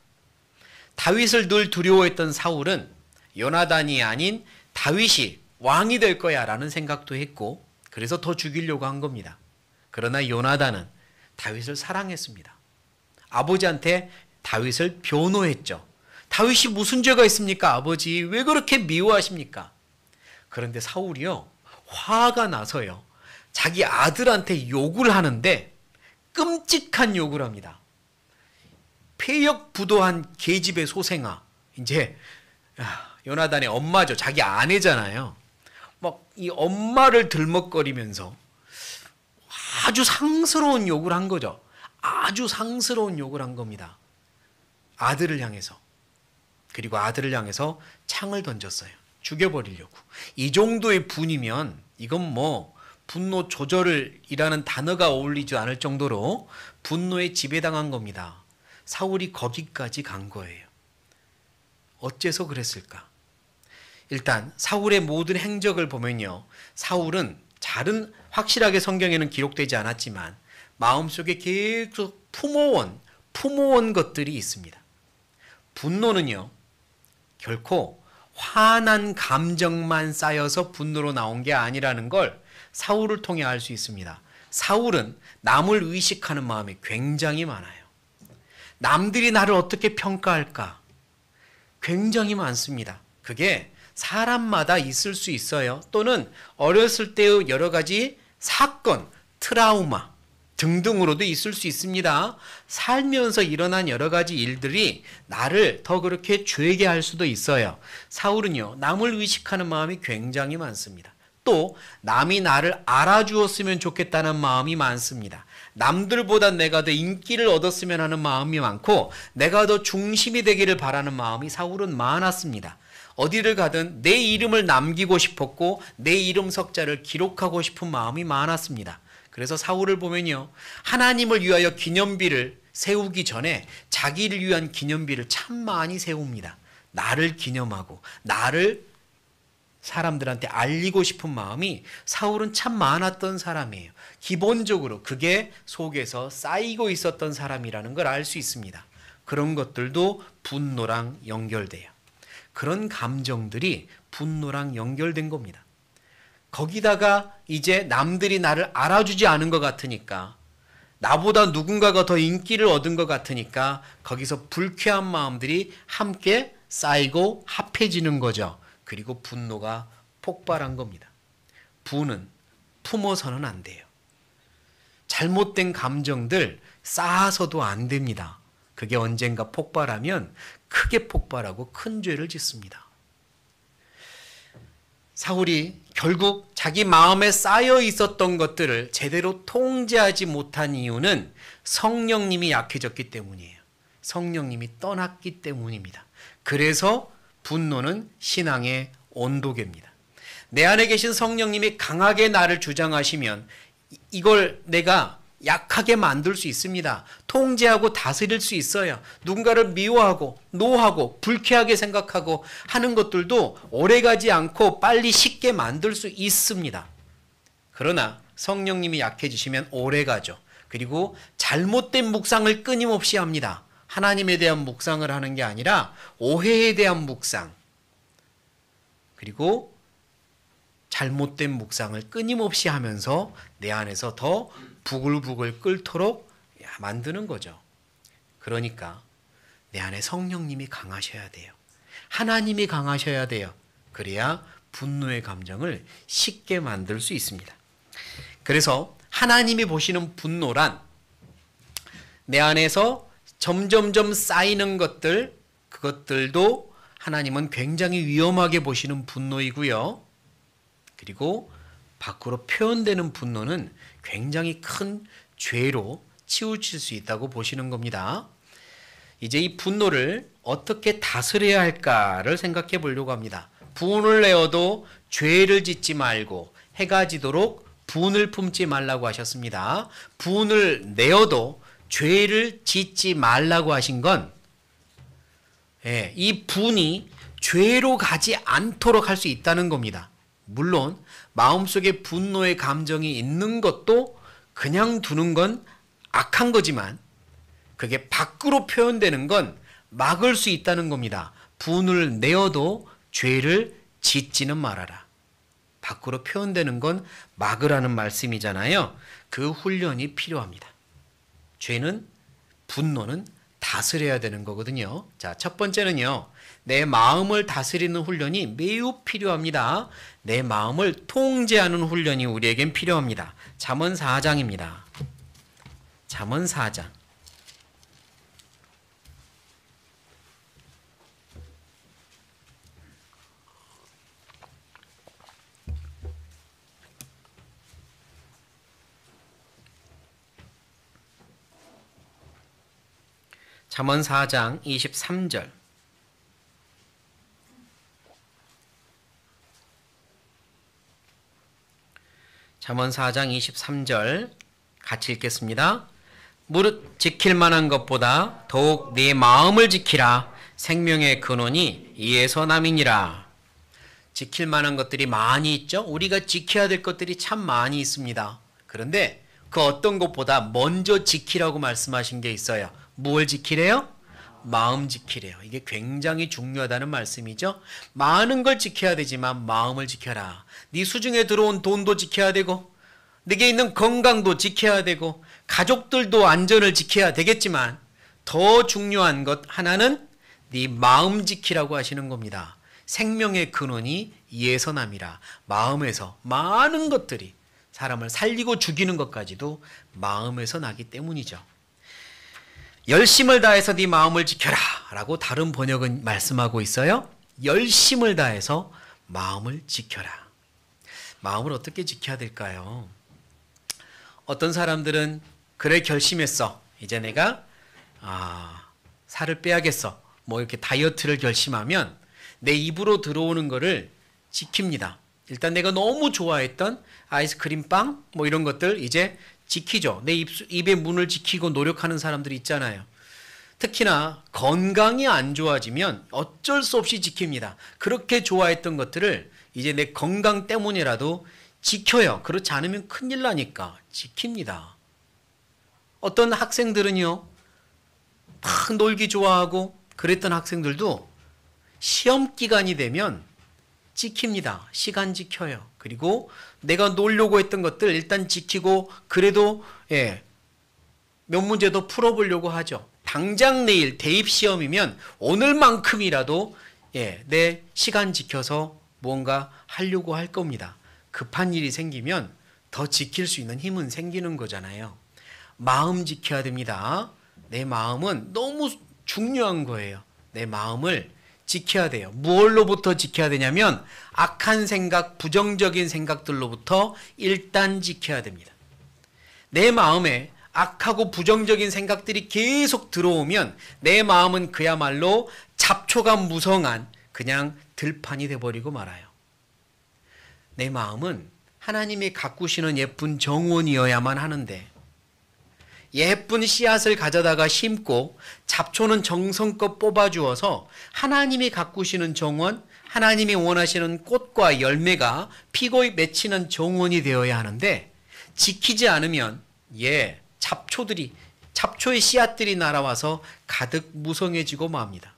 다윗을 늘 두려워했던 사울은 요나단이 아닌 다윗이 왕이 될 거야 라는 생각도 했고 그래서 더 죽이려고 한 겁니다. 그러나 요나단은 다윗을 사랑했습니다. 아버지한테 다윗을 변호했죠. 다윗이 무슨 죄가 있습니까? 아버지 왜 그렇게 미워하십니까? 그런데 사울이요 화가 나서요 자기 아들한테 욕을 하는데 끔찍한 욕을 합니다. 폐역부도한 계집의 소생아. 이제 아, 요나단의 엄마죠. 자기 아내잖아요. 막 이 엄마를 들먹거리면서 아주 상스러운 욕을 한 거죠. 아주 상스러운 욕을 한 겁니다. 아들을 향해서. 그리고 아들을 향해서 창을 던졌어요. 죽여버리려고. 이 정도의 분이면 이건 뭐 분노 조절이라는 단어가 어울리지 않을 정도로 분노에 지배당한 겁니다. 사울이 거기까지 간 거예요. 어째서 그랬을까? 일단 사울의 모든 행적을 보면요. 사울은 잘은 확실하게 성경에는 기록되지 않았지만 마음속에 계속 품어온 품어온 것들이 있습니다. 분노는요. 결코 화난 감정만 쌓여서 분노로 나온 게 아니라는 걸 사울을 통해 알 수 있습니다. 사울은 남을 의식하는 마음이 굉장히 많아요. 남들이 나를 어떻게 평가할까? 굉장히 많습니다. 그게 사람마다 있을 수 있어요. 또는 어렸을 때의 여러 가지 사건, 트라우마 등등으로도 있을 수 있습니다. 살면서 일어난 여러 가지 일들이 나를 더 그렇게 죄게 할 수도 있어요. 사울은요, 남을 의식하는 마음이 굉장히 많습니다. 또 남이 나를 알아주었으면 좋겠다는 마음이 많습니다. 남들보다 내가 더 인기를 얻었으면 하는 마음이 많고 내가 더 중심이 되기를 바라는 마음이 사울은 많았습니다. 어디를 가든 내 이름을 남기고 싶었고 내 이름 석자를 기록하고 싶은 마음이 많았습니다. 그래서 사울을 보면요. 하나님을 위하여 기념비를 세우기 전에 자기를 위한 기념비를 참 많이 세웁니다. 나를 기념하고 나를 사람들한테 알리고 싶은 마음이 사울은 참 많았던 사람이에요. 기본적으로 그게 속에서 쌓이고 있었던 사람이라는 걸 알 수 있습니다. 그런 것들도 분노랑 연결돼요. 그런 감정들이 분노랑 연결된 겁니다. 거기다가 이제 남들이 나를 알아주지 않은 것 같으니까 나보다 누군가가 더 인기를 얻은 것 같으니까 거기서 불쾌한 마음들이 함께 쌓이고 합해지는 거죠. 그리고 분노가 폭발한 겁니다. 분은 품어서는 안 돼요. 잘못된 감정들 쌓아서도 안 됩니다. 그게 언젠가 폭발하면 크게 폭발하고 큰 죄를 짓습니다. 사울이 결국 자기 마음에 쌓여 있었던 것들을 제대로 통제하지 못한 이유는 성령님이 약해졌기 때문이에요. 성령님이 떠났기 때문입니다. 그래서 분노는 신앙의 온도계입니다. 내 안에 계신 성령님이 강하게 나를 주장하시면 이걸 내가 약하게 만들 수 있습니다. 통제하고 다스릴 수 있어요. 누군가를 미워하고 노하고 불쾌하게 생각하고 하는 것들도 오래가지 않고 빨리 쉽게 만들 수 있습니다. 그러나 성령님이 약해지시면 오래가죠. 그리고 잘못된 묵상을 끊임없이 합니다. 하나님에 대한 묵상을 하는 게 아니라 오해에 대한 묵상. 그리고 잘못된 묵상을 끊임없이 하면서 내 안에서 더 부글부글 끓도록 만드는 거죠. 그러니까 내 안에 성령님이 강하셔야 돼요. 하나님이 강하셔야 돼요. 그래야 분노의 감정을 쉽게 만들 수 있습니다. 그래서 하나님이 보시는 분노란 내 안에서 점점점 쌓이는 것들, 그것들도 하나님은 굉장히 위험하게 보시는 분노이고요. 그리고 밖으로 표현되는 분노는 굉장히 큰 죄로 치우칠 수 있다고 보시는 겁니다. 이제 이 분노를 어떻게 다스려야 할까를 생각해 보려고 합니다. 분을 내어도 죄를 짓지 말고 해가 지도록 분을 품지 말라고 하셨습니다. 분을 내어도 죄를 짓지 말라고 하신 건, 예, 이 분이 죄로 가지 않도록 할 수 있다는 겁니다. 물론 마음속에 분노의 감정이 있는 것도 그냥 두는 건 악한 거지만 그게 밖으로 표현되는 건 막을 수 있다는 겁니다. 분을 내어도 죄를 짓지는 말아라. 밖으로 표현되는 건 막으라는 말씀이잖아요. 그 훈련이 필요합니다. 죄는 분노는 다스려야 되는 거거든요. 자, 첫 번째는요. 내 마음을 다스리는 훈련이 매우 필요합니다. 내 마음을 통제하는 훈련이 우리에겐 필요합니다. 잠언 4장입니다. 잠언 4장. 잠언 4장 23절 잠언 4장 23절 같이 읽겠습니다. 무릇 지킬 만한 것보다 더욱 네 마음을 지키라. 생명의 근원이 이에서 남이니라. 지킬 만한 것들이 많이 있죠. 우리가 지켜야 될 것들이 참 많이 있습니다. 그런데 그 어떤 것보다 먼저 지키라고 말씀하신 게 있어요. 무 지키래요? 마음 지키래요. 이게 굉장히 중요하다는 말씀이죠. 많은 걸 지켜야 되지만 마음을 지켜라. 네 수중에 들어온 돈도 지켜야 되고 네게 있는 건강도 지켜야 되고 가족들도 안전을 지켜야 되겠지만 더 중요한 것 하나는 네 마음 지키라고 하시는 겁니다. 생명의 근원이 예선함이라 마음에서 많은 것들이 사람을 살리고 죽이는 것까지도 마음에서 나기 때문이죠. 열심을 다해서 네 마음을 지켜라라고 다른 번역은 말씀하고 있어요. 열심을 다해서 마음을 지켜라. 마음을 어떻게 지켜야 될까요? 어떤 사람들은 그래 결심했어. 이제 내가 아, 살을 빼야겠어. 뭐 이렇게 다이어트를 결심하면 내 입으로 들어오는 거를 지킵니다. 일단 내가 너무 좋아했던 아이스크림 빵뭐 이런 것들 이제 지키죠. 내 입, 입의 문을 지키고 노력하는 사람들이 있잖아요. 특히나 건강이 안 좋아지면 어쩔 수 없이 지킵니다. 그렇게 좋아했던 것들을 이제 내 건강 때문이라도 지켜요. 그렇지 않으면 큰일 나니까 지킵니다. 어떤 학생들은요, 막 놀기 좋아하고 그랬던 학생들도 시험 기간이 되면 지킵니다. 시간 지켜요. 그리고 내가 놀려고 했던 것들 일단 지키고 그래도 예, 몇 문제도 풀어보려고 하죠. 당장 내일 대입 시험이면 오늘만큼이라도 예, 내 시간 지켜서 뭔가 하려고 할 겁니다. 급한 일이 생기면 더 지킬 수 있는 힘은 생기는 거잖아요. 마음 지켜야 됩니다. 내 마음은 너무 중요한 거예요. 내 마음을 지켜야 돼요. 무얼로부터 지켜야 되냐면 악한 생각, 부정적인 생각들로부터 일단 지켜야 됩니다. 내 마음에 악하고 부정적인 생각들이 계속 들어오면 내 마음은 그야말로 잡초가 무성한 그냥 들판이 돼버리고 말아요. 내 마음은 하나님이 가꾸시는 예쁜 정원이어야만 하는데 예쁜 씨앗을 가져다가 심고 잡초는 정성껏 뽑아주어서 하나님이 가꾸시는 정원, 하나님이 원하시는 꽃과 열매가 피고 맺히는 정원이 되어야 하는데 지키지 않으면 예, 잡초들이 잡초의 씨앗들이 날아와서 가득 무성해지고 맙니다.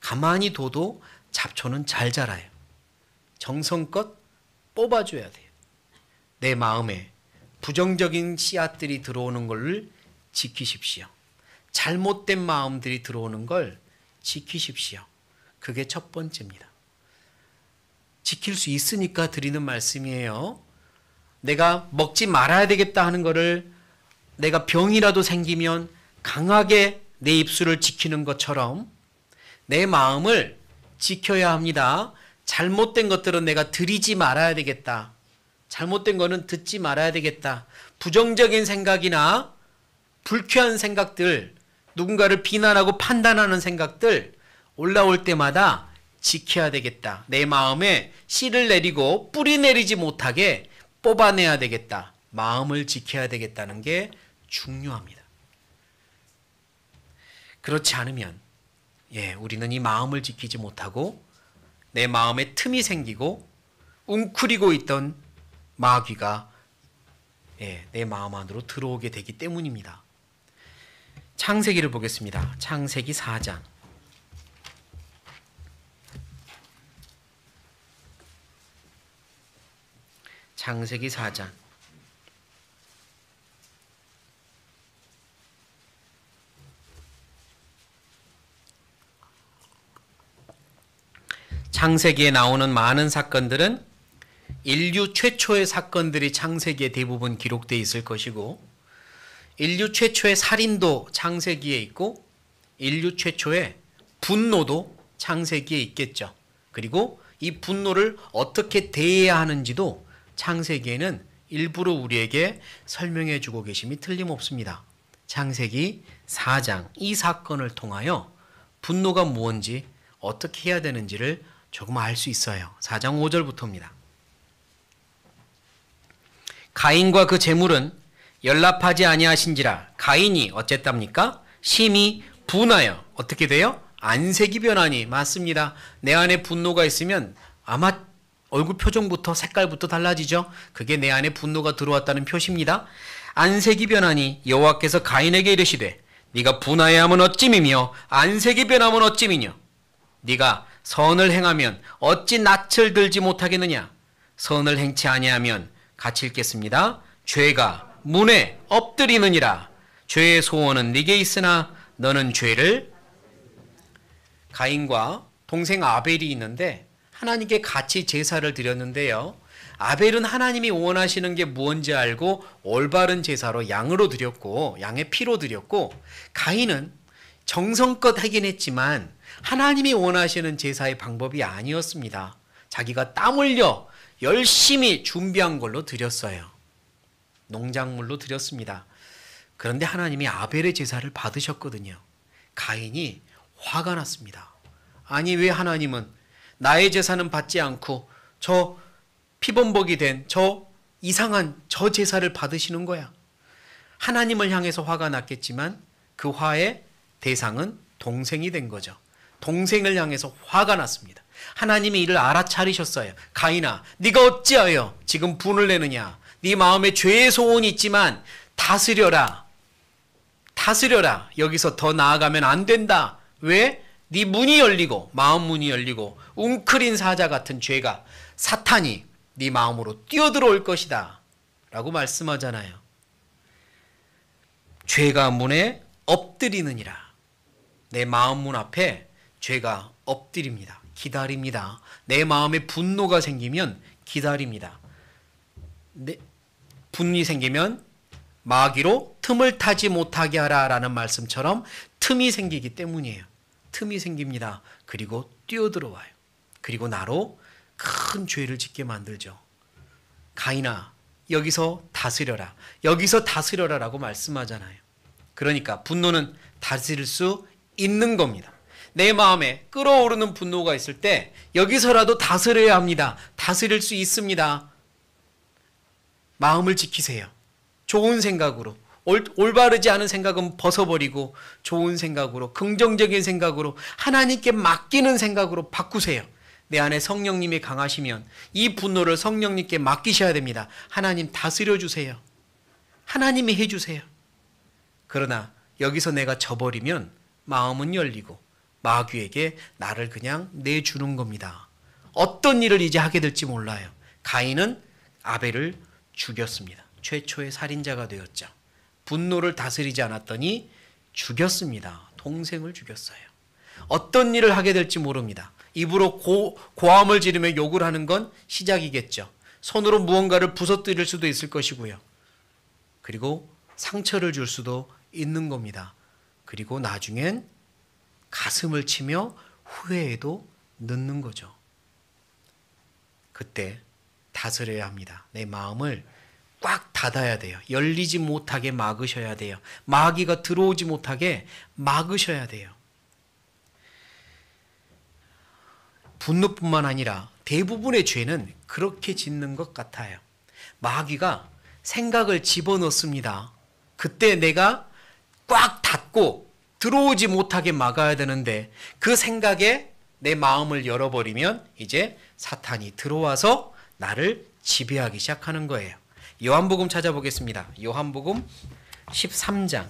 가만히 둬도 잡초는 잘 자라요. 정성껏 뽑아줘야 돼요. 내 마음에 부정적인 씨앗들이 들어오는 걸 지키십시오. 잘못된 마음들이 들어오는 걸 지키십시오. 그게 첫 번째입니다. 지킬 수 있으니까 드리는 말씀이에요. 내가 먹지 말아야 되겠다 하는 거를 내가 병이라도 생기면 강하게 내 입술을 지키는 것처럼 내 마음을 지켜야 합니다. 잘못된 것들은 내가 드리지 말아야 되겠다. 잘못된 거는 듣지 말아야 되겠다. 부정적인 생각이나 불쾌한 생각들, 누군가를 비난하고 판단하는 생각들 올라올 때마다 지켜야 되겠다. 내 마음에 씨를 내리고 뿌리 내리지 못하게 뽑아내야 되겠다. 마음을 지켜야 되겠다는 게 중요합니다. 그렇지 않으면 예, 우리는 이 마음을 지키지 못하고 내 마음에 틈이 생기고 웅크리고 있던 마귀가 예, 내 마음 안으로 들어오게 되기 때문입니다. 창세기를 보겠습니다. 창세기 4장. 창세기 4장. 창세기에 나오는 많은 사건들은 인류 최초의 사건들이 창세기에 대부분 기록되어 있을 것이고 인류 최초의 살인도 창세기에 있고 인류 최초의 분노도 창세기에 있겠죠. 그리고 이 분노를 어떻게 대해야 하는지도 창세기에는 일부러 우리에게 설명해 주고 계심이 틀림없습니다. 창세기 4장 이 사건을 통하여 분노가 무언지 어떻게 해야 되는지를 조금 알 수 있어요. 4장 5절부터입니다. 가인과 그 재물은 연락하지 아니하신지라 가인이 어쨌답니까? 심히 분하여 어떻게 돼요? 안색이 변하니 맞습니다. 내 안에 분노가 있으면 아마 얼굴 표정부터 색깔부터 달라지죠. 그게 내 안에 분노가 들어왔다는 표시입니다. 안색이 변하니 여호와께서 가인에게 이르시되 네가 분하여 하면 어찌미며 안색이 변하면 어찌미냐 네가 선을 행하면 어찌 낯을 들지 못하겠느냐 선을 행치 아니하면 같이 읽겠습니다. 죄가 문에 엎드리느니라. 죄의 소원은 네게 있으나 너는 죄를 가인과 동생 아벨이 있는데 하나님께 같이 제사를 드렸는데요. 아벨은 하나님이 원하시는 게 무언지 알고 올바른 제사로 양으로 드렸고 양의 피로 드렸고 가인은 정성껏 하긴 했지만 하나님이 원하시는 제사의 방법이 아니었습니다. 자기가 땀 흘려 열심히 준비한 걸로 드렸어요. 농작물로 드렸습니다. 그런데 하나님이 아벨의 제사를 받으셨거든요. 가인이 화가 났습니다. 아니 왜 하나님은 나의 제사는 받지 않고 저 피범벅이 된 저 이상한 저 제사를 받으시는 거야. 하나님을 향해서 화가 났겠지만 그 화의 대상은 동생이 된 거죠. 동생을 향해서 화가 났습니다. 하나님이 이를 알아차리셨어요. 가인아, 네가 어찌하여 지금 분을 내느냐? 네 마음에 죄의 소원이 있지만 다스려라. 다스려라. 여기서 더 나아가면 안 된다. 왜? 네 문이 열리고 마음 문이 열리고 웅크린 사자 같은 죄가 사탄이 네 마음으로 뛰어들어올 것이다. 라고 말씀하잖아요. 죄가 문에 엎드리느니라. 내 마음 문 앞에 죄가 엎드립니다. 기다립니다. 내 마음에 분노가 생기면 기다립니다. 내, 네, 분이 생기면 마귀로 틈을 타지 못하게 하라라는 말씀처럼 틈이 생기기 때문이에요. 틈이 생깁니다. 그리고 뛰어들어와요. 그리고 나로 큰 죄를 짓게 만들죠. 가인아, 여기서 다스려라. 여기서 다스려라라고 말씀하잖아요. 그러니까 분노는 다스릴 수 있는 겁니다. 내 마음에 끓어오르는 분노가 있을 때 여기서라도 다스려야 합니다. 다스릴 수 있습니다. 마음을 지키세요. 좋은 생각으로 올, 바르지 않은 생각은 벗어버리고 좋은 생각으로 긍정적인 생각으로 하나님께 맡기는 생각으로 바꾸세요. 내 안에 성령님이 강하시면 이 분노를 성령님께 맡기셔야 됩니다. 하나님 다스려 주세요. 하나님이 해 주세요. 그러나 여기서 내가 져버리면 마음은 열리고 마귀에게 나를 그냥 내주는 겁니다. 어떤 일을 이제 하게 될지 몰라요. 가인은 아벨을 죽였습니다. 최초의 살인자가 되었죠. 분노를 다스리지 않았더니 죽였습니다. 동생을 죽였어요. 어떤 일을 하게 될지 모릅니다. 입으로 고, 고함을 지르며 욕을 하는 건 시작이겠죠. 손으로 무언가를 부서뜨릴 수도 있을 것이고요. 그리고 상처를 줄 수도 있는 겁니다. 그리고 나중엔 가슴을 치며 후회에도 늦는 거죠. 그때 다스려야 합니다. 내 마음을 꽉 닫아야 돼요. 열리지 못하게 막으셔야 돼요. 마귀가 들어오지 못하게 막으셔야 돼요. 분노뿐만 아니라 대부분의 죄는 그렇게 짓는 것 같아요. 마귀가 생각을 집어넣습니다. 그때 내가 꽉 닫고 들어오지 못하게 막아야 되는데 그 생각에 내 마음을 열어버리면 이제 사탄이 들어와서 나를 지배하기 시작하는 거예요. 요한복음 찾아보겠습니다. 요한복음 13장.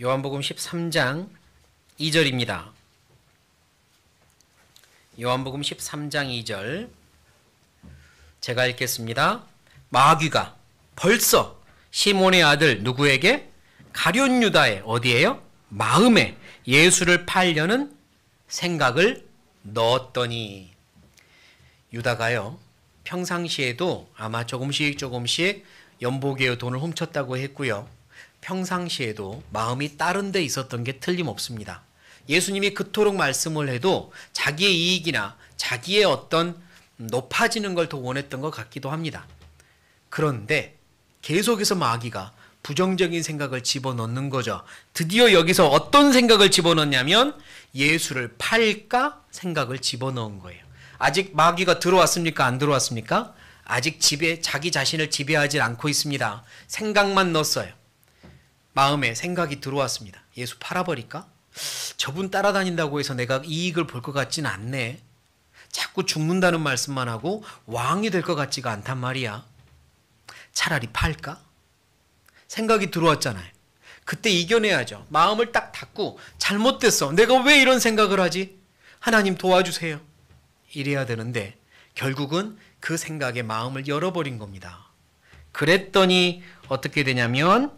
요한복음 13장 2절입니다. 요한복음 13장 2절 제가 읽겠습니다. 마귀가 벌써 시몬의 아들 누구에게 가룟 유다의 어디에요? 마음에 예수를 팔려는 생각을 넣었더니 유다가요. 평상시에도 아마 조금씩 조금씩 연보계의 돈을 훔쳤다고 했고요. 평상시에도 마음이 다른 데 있었던 게 틀림없습니다. 예수님이 그토록 말씀을 해도 자기의 이익이나 자기의 어떤 높아지는 걸 더 원했던 것 같기도 합니다. 그런데 계속해서 마귀가 부정적인 생각을 집어넣는 거죠. 드디어 여기서 어떤 생각을 집어넣냐면 예수를 팔까 생각을 집어넣은 거예요. 아직 마귀가 들어왔습니까? 안 들어왔습니까? 아직 집에 자기 자신을 지배하지 않고 있습니다. 생각만 넣었어요. 마음에 생각이 들어왔습니다. 예수 팔아버릴까? 저분 따라다닌다고 해서 내가 이익을 볼 것 같진 않네. 자꾸 죽는다는 말씀만 하고 왕이 될 것 같지가 않단 말이야. 차라리 팔까? 생각이 들어왔잖아요. 그때 이겨내야죠. 마음을 딱 닫고 잘못됐어. 내가 왜 이런 생각을 하지? 하나님 도와주세요. 이래야 되는데 결국은 그 생각에 마음을 열어버린 겁니다. 그랬더니 어떻게 되냐면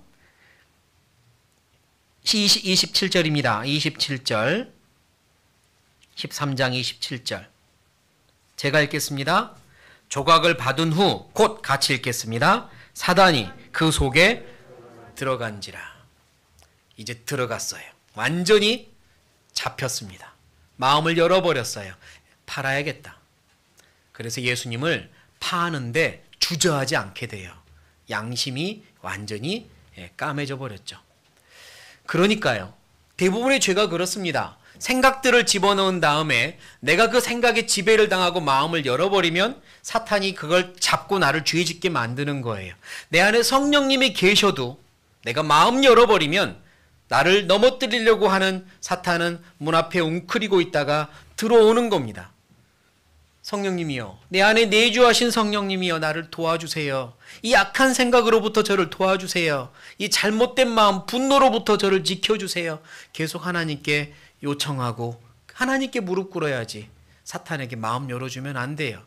20, 27절입니다. 27절. 13장 27절. 제가 읽겠습니다. 조각을 받은 후 곧 같이 읽겠습니다. 사단이 그 속에 들어간지라. 이제 들어갔어요. 완전히 잡혔습니다. 마음을 열어버렸어요. 팔아야겠다. 그래서 예수님을 파는데 주저하지 않게 돼요. 양심이 완전히 예, 까매져 버렸죠. 그러니까요. 대부분의 죄가 그렇습니다. 생각들을 집어넣은 다음에 내가 그 생각에 지배를 당하고 마음을 열어버리면 사탄이 그걸 잡고 나를 죄 짓게 만드는 거예요. 내 안에 성령님이 계셔도 내가 마음 열어버리면 나를 넘어뜨리려고 하는 사탄은 문 앞에 웅크리고 있다가 들어오는 겁니다. 성령님이여, 내 안에 내주하신 성령님이여, 나를 도와주세요. 이 악한 생각으로부터 저를 도와주세요. 이 잘못된 마음, 분노로부터 저를 지켜주세요. 계속 하나님께 요청하고, 하나님께 무릎 꿇어야지. 사탄에게 마음 열어주면 안 돼요.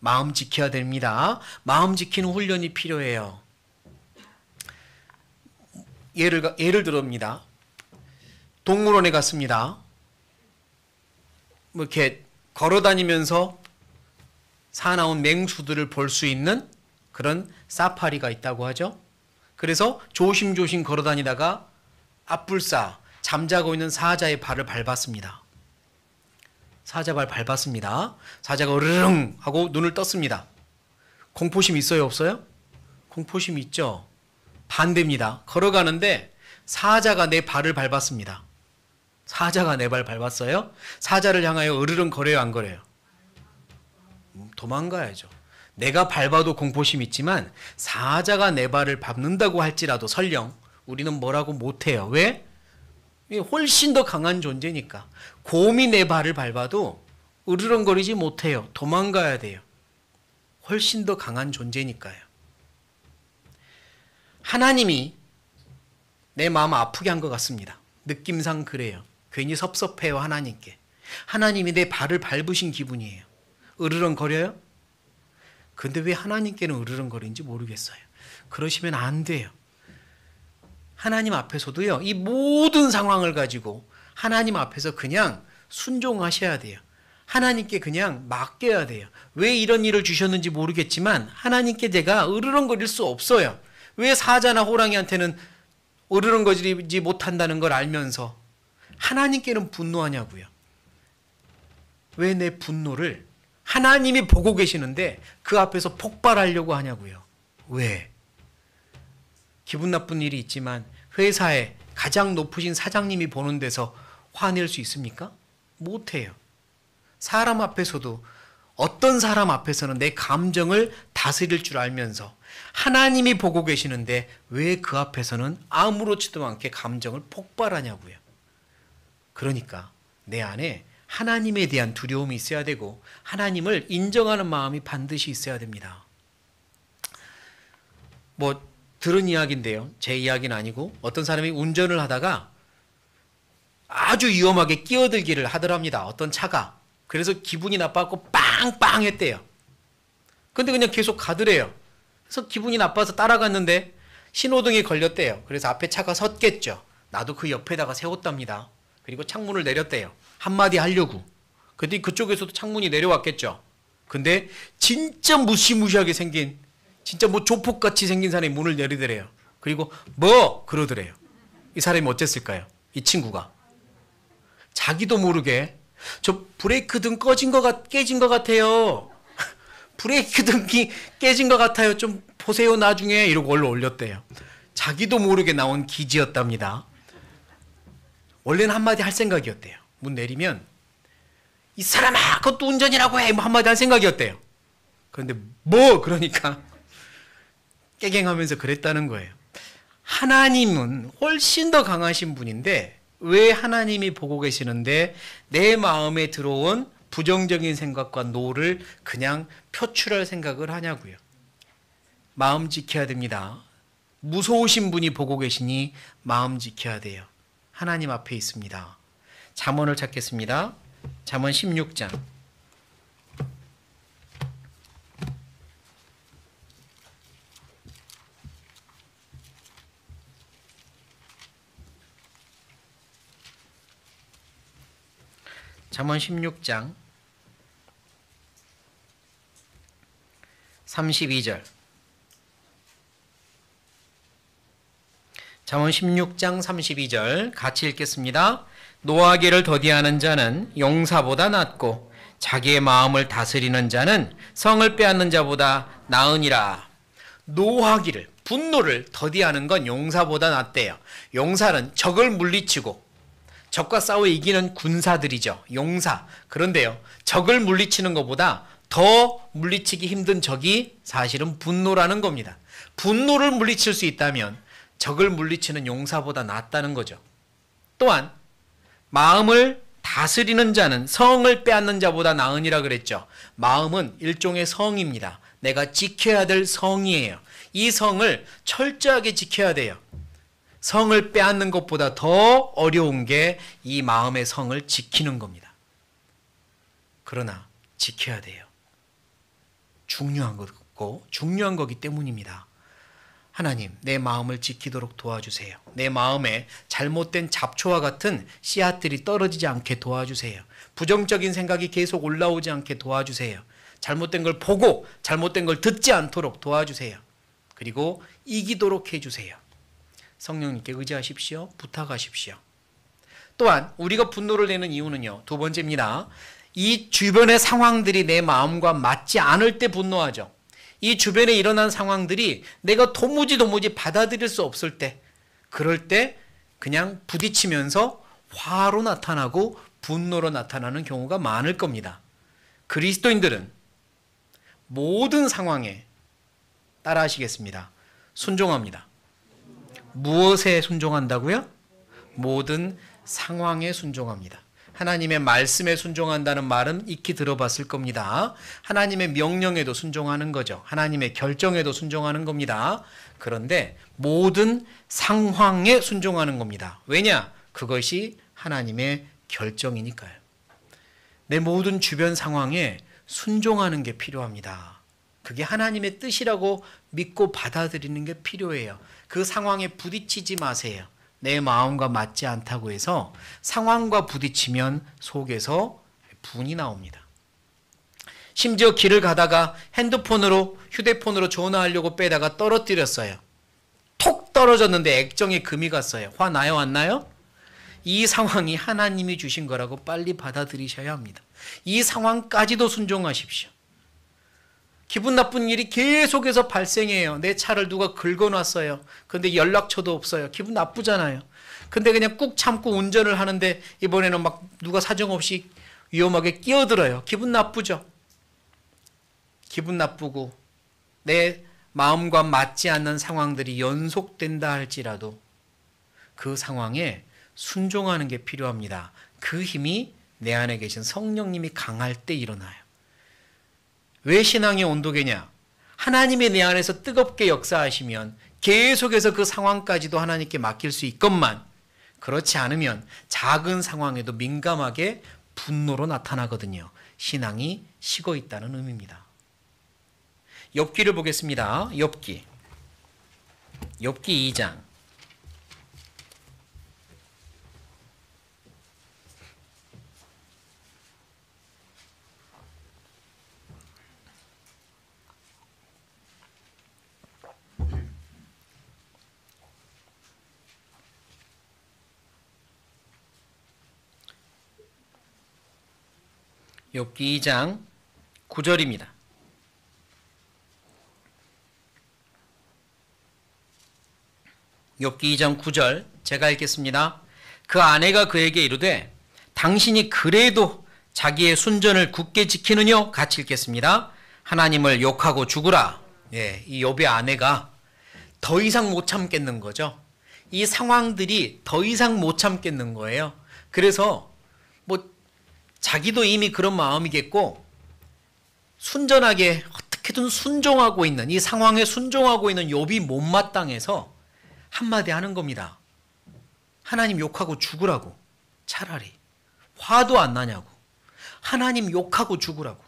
마음 지켜야 됩니다. 마음 지키는 훈련이 필요해요. 예를, 예를 들어봅니다 동물원에 갔습니다. 뭐 이렇게 걸어다니면서 사나운 맹수들을 볼 수 있는 그런 사파리가 있다고 하죠. 그래서 조심조심 걸어다니다가 앞불사 잠자고 있는 사자의 발을 밟았습니다. 사자 발 밟았습니다. 사자가 으르릉 하고 눈을 떴습니다. 공포심 있어요 없어요? 공포심 있죠. 반대입니다. 걸어가는데 사자가 내 발을 밟았습니다. 사자가 네발 밟았어요? 사자를 향하여 으르렁 거려요, 안 거려요? 음, 도망가야죠. 내가 밟아도 공포심 있지만 사자가 네 발을 밟는다고 할지라도 설령 우리는 뭐라고 못해요. 왜? 훨씬 더 강한 존재니까. 곰이 네 발을 밟아도 으르렁거리지 못해요. 도망가야 돼요. 훨씬 더 강한 존재니까요. 하나님이 내 마음 아프게 한 것 같습니다. 느낌상 그래요. 괜히 섭섭해요, 하나님께. 하나님이 내 발을 밟으신 기분이에요. 으르렁거려요? 근데 왜 하나님께는 으르렁거리는지 모르겠어요. 그러시면 안 돼요. 하나님 앞에서도요, 이 모든 상황을 가지고 하나님 앞에서 그냥 순종하셔야 돼요. 하나님께 그냥 맡겨야 돼요. 왜 이런 일을 주셨는지 모르겠지만 하나님께 내가 으르렁거릴 수 없어요. 왜 사자나 호랑이한테는 으르렁거리지 못한다는 걸 알면서 하나님께는 분노하냐고요. 왜 내 분노를 하나님이 보고 계시는데 그 앞에서 폭발하려고 하냐고요. 왜? 기분 나쁜 일이 있지만 회사에 가장 높으신 사장님이 보는 데서 화낼 수 있습니까? 못해요. 사람 앞에서도 어떤 사람 앞에서는 내 감정을 다스릴 줄 알면서 하나님이 보고 계시는데 왜 그 앞에서는 아무렇지도 않게 감정을 폭발하냐고요. 그러니까 내 안에 하나님에 대한 두려움이 있어야 되고 하나님을 인정하는 마음이 반드시 있어야 됩니다. 뭐 들은 이야기인데요. 제 이야기는 아니고 어떤 사람이 운전을 하다가 아주 위험하게 끼어들기를 하더랍니다. 어떤 차가. 그래서 기분이 나빠갖고 빵빵 했대요. 근데 그냥 계속 가더래요. 그래서 기분이 나빠서 따라갔는데 신호등이 걸렸대요. 그래서 앞에 차가 섰겠죠. 나도 그 옆에다가 세웠답니다. 그리고 창문을 내렸대요. 한마디 하려고. 그랬더니 그쪽에서도 창문이 내려왔겠죠. 근데 진짜 무시무시하게 생긴 진짜 뭐 조폭같이 생긴 사람이 문을 내리더래요. 그리고 뭐 그러더래요. 이 사람이 어땠을까요? 이 친구가 자기도 모르게 저 브레이크 등 꺼진 것 같, 깨진 것 같아요. <laughs> 브레이크 등이 깨진 것 같아요. 좀 보세요 나중에 이러고 얼른 올렸대요. 자기도 모르게 나온 기지였답니다. 원래는 한마디 할 생각이었대요. 문 내리면 이 사람아 그것도 운전이라고 해뭐 한마디 할 생각이었대요. 그런데 뭐 그러니까 <laughs> 깨갱하면서 그랬다는 거예요. 하나님은 훨씬 더 강하신 분인데 왜 하나님이 보고 계시는데 내 마음에 들어온 부정적인 생각과 노를 그냥 표출할 생각을 하냐고요. 마음 지켜야 됩니다. 무서우신 분이 보고 계시니 마음 지켜야 돼요. 하나님 앞에 있습니다. 잠언을 찾겠습니다. 잠언 16장. 잠언 16장 32절 잠언 16장 32절 같이 읽겠습니다. 노하기를 더디하는 자는 용사보다 낫고 자기의 마음을 다스리는 자는 성을 빼앗는 자보다 나으니라. 노하기를 분노를 더디하는 건 용사보다 낫대요. 용사는 적을 물리치고 적과 싸워 이기는 군사들이죠. 용사. 그런데요. 적을 물리치는 것보다 더 물리치기 힘든 적이 사실은 분노라는 겁니다. 분노를 물리칠 수 있다면 적을 물리치는 용사보다 낫다는 거죠. 또한 마음을 다스리는 자는 성을 빼앗는 자보다 나은이라 그랬죠. 마음은 일종의 성입니다. 내가 지켜야 될 성이에요. 이 성을 철저하게 지켜야 돼요. 성을 빼앗는 것보다 더 어려운 게 이 마음의 성을 지키는 겁니다. 그러나 지켜야 돼요. 중요한 것 거고 중요한 거기 때문입니다. 하나님, 내 마음을 지키도록 도와주세요. 내 마음에 잘못된 잡초와 같은 씨앗들이 떨어지지 않게 도와주세요. 부정적인 생각이 계속 올라오지 않게 도와주세요. 잘못된 걸 보고 잘못된 걸 듣지 않도록 도와주세요. 그리고 이기도록 해주세요. 성령님께 의지하십시오. 부탁하십시오. 또한 우리가 분노를 내는 이유는요. 두 번째입니다. 이 주변의 상황들이 내 마음과 맞지 않을 때 분노하죠. 이 주변에 일어난 상황들이 내가 도무지 도무지 받아들일 수 없을 때 그럴 때 그냥 부딪히면서 화로 나타나고 분노로 나타나는 경우가 많을 겁니다. 그리스도인들은 모든 상황에 따라 하시겠습니다. 순종합니다. 무엇에 순종한다고요? 모든 상황에 순종합니다. 하나님의 말씀에 순종한다는 말은 익히 들어봤을 겁니다. 하나님의 명령에도 순종하는 거죠. 하나님의 결정에도 순종하는 겁니다. 그런데 모든 상황에 순종하는 겁니다. 왜냐? 그것이 하나님의 결정이니까요. 내 모든 주변 상황에 순종하는 게 필요합니다. 그게 하나님의 뜻이라고 믿고 받아들이는 게 필요해요. 그 상황에 부딪히지 마세요. 내 마음과 맞지 않다고 해서 상황과 부딪히면 속에서 분이 나옵니다. 심지어 길을 가다가 핸드폰으로 휴대폰으로 전화하려고 빼다가 떨어뜨렸어요. 톡 떨어졌는데 액정에 금이 갔어요. 화나요? 안 나요? 이 상황이 하나님이 주신 거라고 빨리 받아들이셔야 합니다. 이 상황까지도 순종하십시오. 기분 나쁜 일이 계속해서 발생해요. 내 차를 누가 긁어놨어요. 근데 연락처도 없어요. 기분 나쁘잖아요. 근데 그냥 꾹 참고 운전을 하는데 이번에는 막 누가 사정없이 위험하게 끼어들어요. 기분 나쁘죠? 기분 나쁘고 내 마음과 맞지 않는 상황들이 연속된다 할지라도 그 상황에 순종하는 게 필요합니다. 그 힘이 내 안에 계신 성령님이 강할 때 일어나요. 왜 신앙의 온도계냐? 하나님의 내 안에서 뜨겁게 역사하시면 계속해서 그 상황까지도 하나님께 맡길 수 있건만 그렇지 않으면 작은 상황에도 민감하게 분노로 나타나거든요. 신앙이 식어 있다는 의미입니다. 엽기를 보겠습니다. 엽기. 엽기 2장. 욥기 2장 9절입니다. 욥기 2장 9절 제가 읽겠습니다. 그 아내가 그에게 이르되 당신이 그래도 자기의 순전을 굳게 지키느냐 같이 읽겠습니다. 하나님을 욕하고 죽으라. 예, 이 욥의 아내가 더 이상 못 참겠는 거죠. 이 상황들이 더 이상 못 참겠는 거예요. 그래서 자기도 이미 그런 마음이겠고 순전하게 어떻게든 순종하고 있는 이 상황에 순종하고 있는 욥이 못마땅해서 한마디 하는 겁니다. 하나님 욕하고 죽으라고 차라리 화도 안 나냐고 하나님 욕하고 죽으라고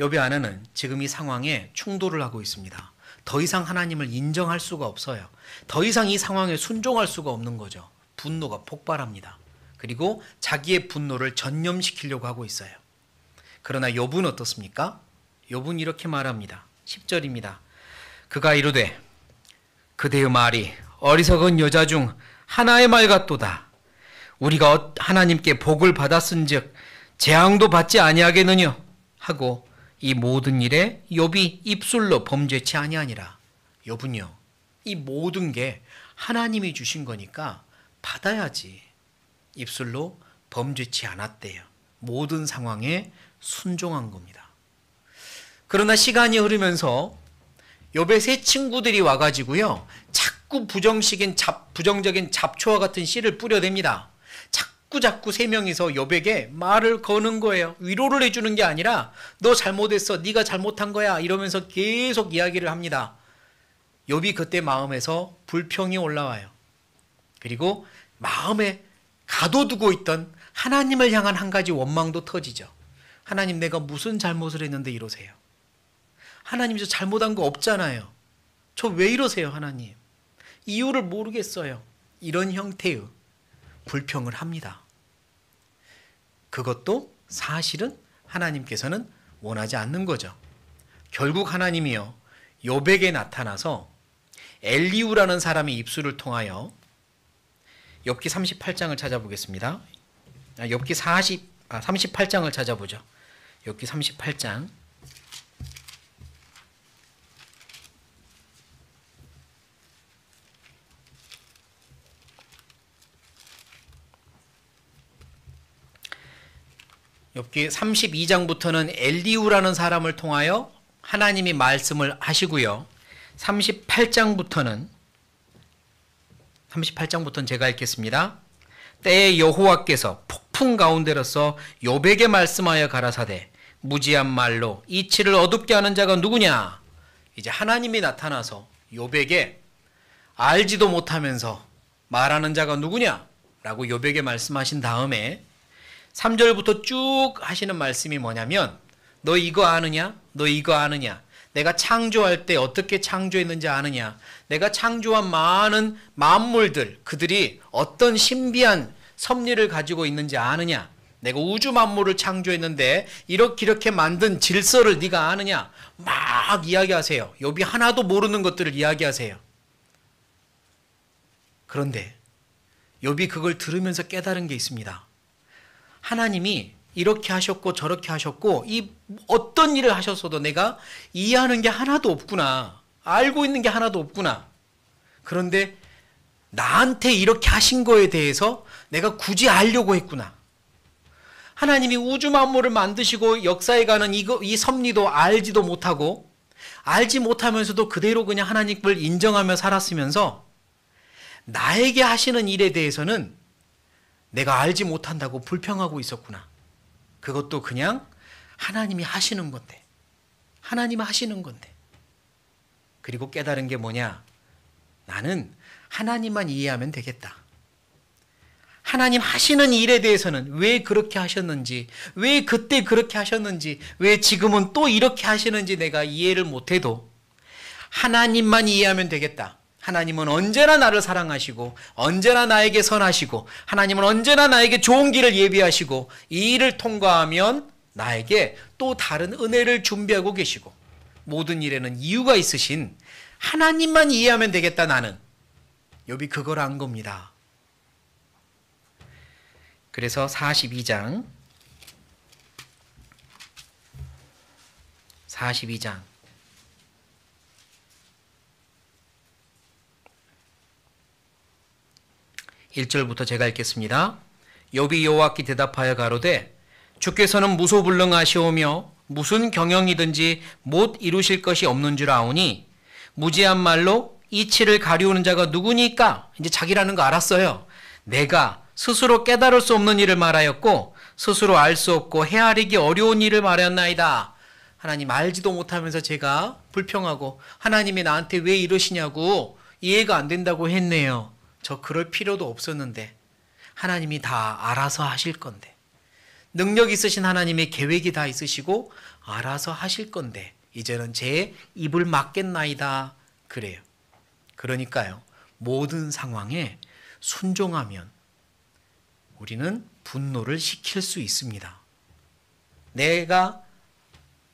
욥의 아내는 지금 이 상황에 충돌을 하고 있습니다. 더 이상 하나님을 인정할 수가 없어요. 더 이상 이 상황에 순종할 수가 없는 거죠. 분노가 폭발합니다. 그리고 자기의 분노를 전념시키려고 하고 있어요. 그러나 여분 어떻습니까? 여분 이렇게 말합니다. 10절입니다. 그가 이르되 그대의 말이 어리석은 여자 중 하나의 말 같도다. 우리가 하나님께 복을 받았은즉 재앙도 받지 아니하겠느냐 하고 이 모든 일에 욥이 입술로 범죄치 아니하니라. 욥은요. 이 모든 게 하나님이 주신 거니까 받아야지. 입술로 범죄치 않았대요. 모든 상황에 순종한 겁니다. 그러나 시간이 흐르면서 욥의 새 친구들이 와가지고요. 자꾸 부정식인 잡, 부정적인 잡초와 같은 씨를 뿌려댑니다. 자꾸 자꾸 세 명이서 욥에게 말을 거는 거예요. 위로를 해주는 게 아니라 너 잘못했어, 네가 잘못한 거야 이러면서 계속 이야기를 합니다. 욥비 그때 마음에서 불평이 올라와요. 그리고 마음에 가둬두고 있던 하나님을 향한 한 가지 원망도 터지죠. 하나님 내가 무슨 잘못을 했는데 이러세요. 하나님 저 잘못한 거 없잖아요. 저 왜 이러세요 하나님. 이유를 모르겠어요. 이런 형태의 불평을 합니다. 그것도 사실은 하나님께서는 원하지 않는 거죠. 결국 하나님이요. 요백에 나타나서 엘리우라는 사람의 입술을 통하여 엽기 38장을 찾아보겠습니다. 아, 엽기 40, 아, 38장을 찾아보죠. 엽기 38장. 엽기 32장부터는 엘리우라는 사람을 통하여 하나님이 말씀을 하시고요. 38장부터는 38장부터는 제가 읽겠습니다. 때에 여호와께서 폭풍 가운데로서 요백에 말씀하여 가라사대 무지한 말로 이치를 어둡게 하는 자가 누구냐? 이제 하나님이 나타나서 요백에 알지도 못하면서 말하는 자가 누구냐? 라고 요백에 말씀하신 다음에 3절부터 쭉 하시는 말씀이 뭐냐면 너 이거 아느냐? 너 이거 아느냐? 내가 창조할 때 어떻게 창조했는지 아느냐? 내가 창조한 많은 만물들, 그들이 어떤 신비한 섭리를 가지고 있는지 아느냐? 내가 우주 만물을 창조했는데 이렇게 이렇게 만든 질서를 네가 아느냐? 막 이야기하세요. 여비 하나도 모르는 것들을 이야기하세요. 그런데 여이 그걸 들으면서 깨달은 게 있습니다. 하나님이 이렇게 하셨고 저렇게 하셨고 이 어떤 일을 하셨어도 내가 이해하는 게 하나도 없구나. 알고 있는 게 하나도 없구나. 그런데 나한테 이렇게 하신 거에 대해서 내가 굳이 알려고 했구나. 하나님이 우주 만물을 만드시고 역사에 가는 이거, 이 섭리도 알지도 못하고 알지 못하면서도 그대로 그냥 하나님을 인정하며 살았으면서 나에게 하시는 일에 대해서는 내가 알지 못한다고 불평하고 있었구나. 그것도 그냥 하나님이 하시는 건데. 하나님 하시는 건데. 그리고 깨달은 게 뭐냐? 나는 하나님만 이해하면 되겠다. 하나님 하시는 일에 대해서는 왜 그렇게 하셨는지, 왜 그때 그렇게 하셨는지, 왜 지금은 또 이렇게 하시는지 내가 이해를 못해도 하나님만 이해하면 되겠다. 하나님은 언제나 나를 사랑하시고 언제나 나에게 선하시고 하나님은 언제나 나에게 좋은 길을 예비하시고 이 일을 통과하면 나에게 또 다른 은혜를 준비하고 계시고 모든 일에는 이유가 있으신 하나님만 이해하면 되겠다 나는 여비 그걸 안 겁니다. 그래서 42장 42장 1절부터 제가 읽겠습니다. 여비 여호와께 대답하여 가로되 주께서는 무소불능하시오며 무슨 경영이든지 못 이루실 것이 없는 줄 아오니 무지한 말로 이치를 가리우는 자가 누구니까 이제 자기라는 거 알았어요. 내가 스스로 깨달을 수 없는 일을 말하였고 스스로 알 수 없고 헤아리기 어려운 일을 말하였나이다. 하나님 알지도 못하면서 제가 불평하고 하나님이 나한테 왜 이러시냐고 이해가 안 된다고 했네요. 저 그럴 필요도 없었는데 하나님이 다 알아서 하실 건데 능력 있으신 하나님의 계획이 다 있으시고 알아서 하실 건데 이제는 제 입을 막겠나이다 그래요. 그러니까요. 모든 상황에 순종하면 우리는 분노를 시킬 수 있습니다. 내가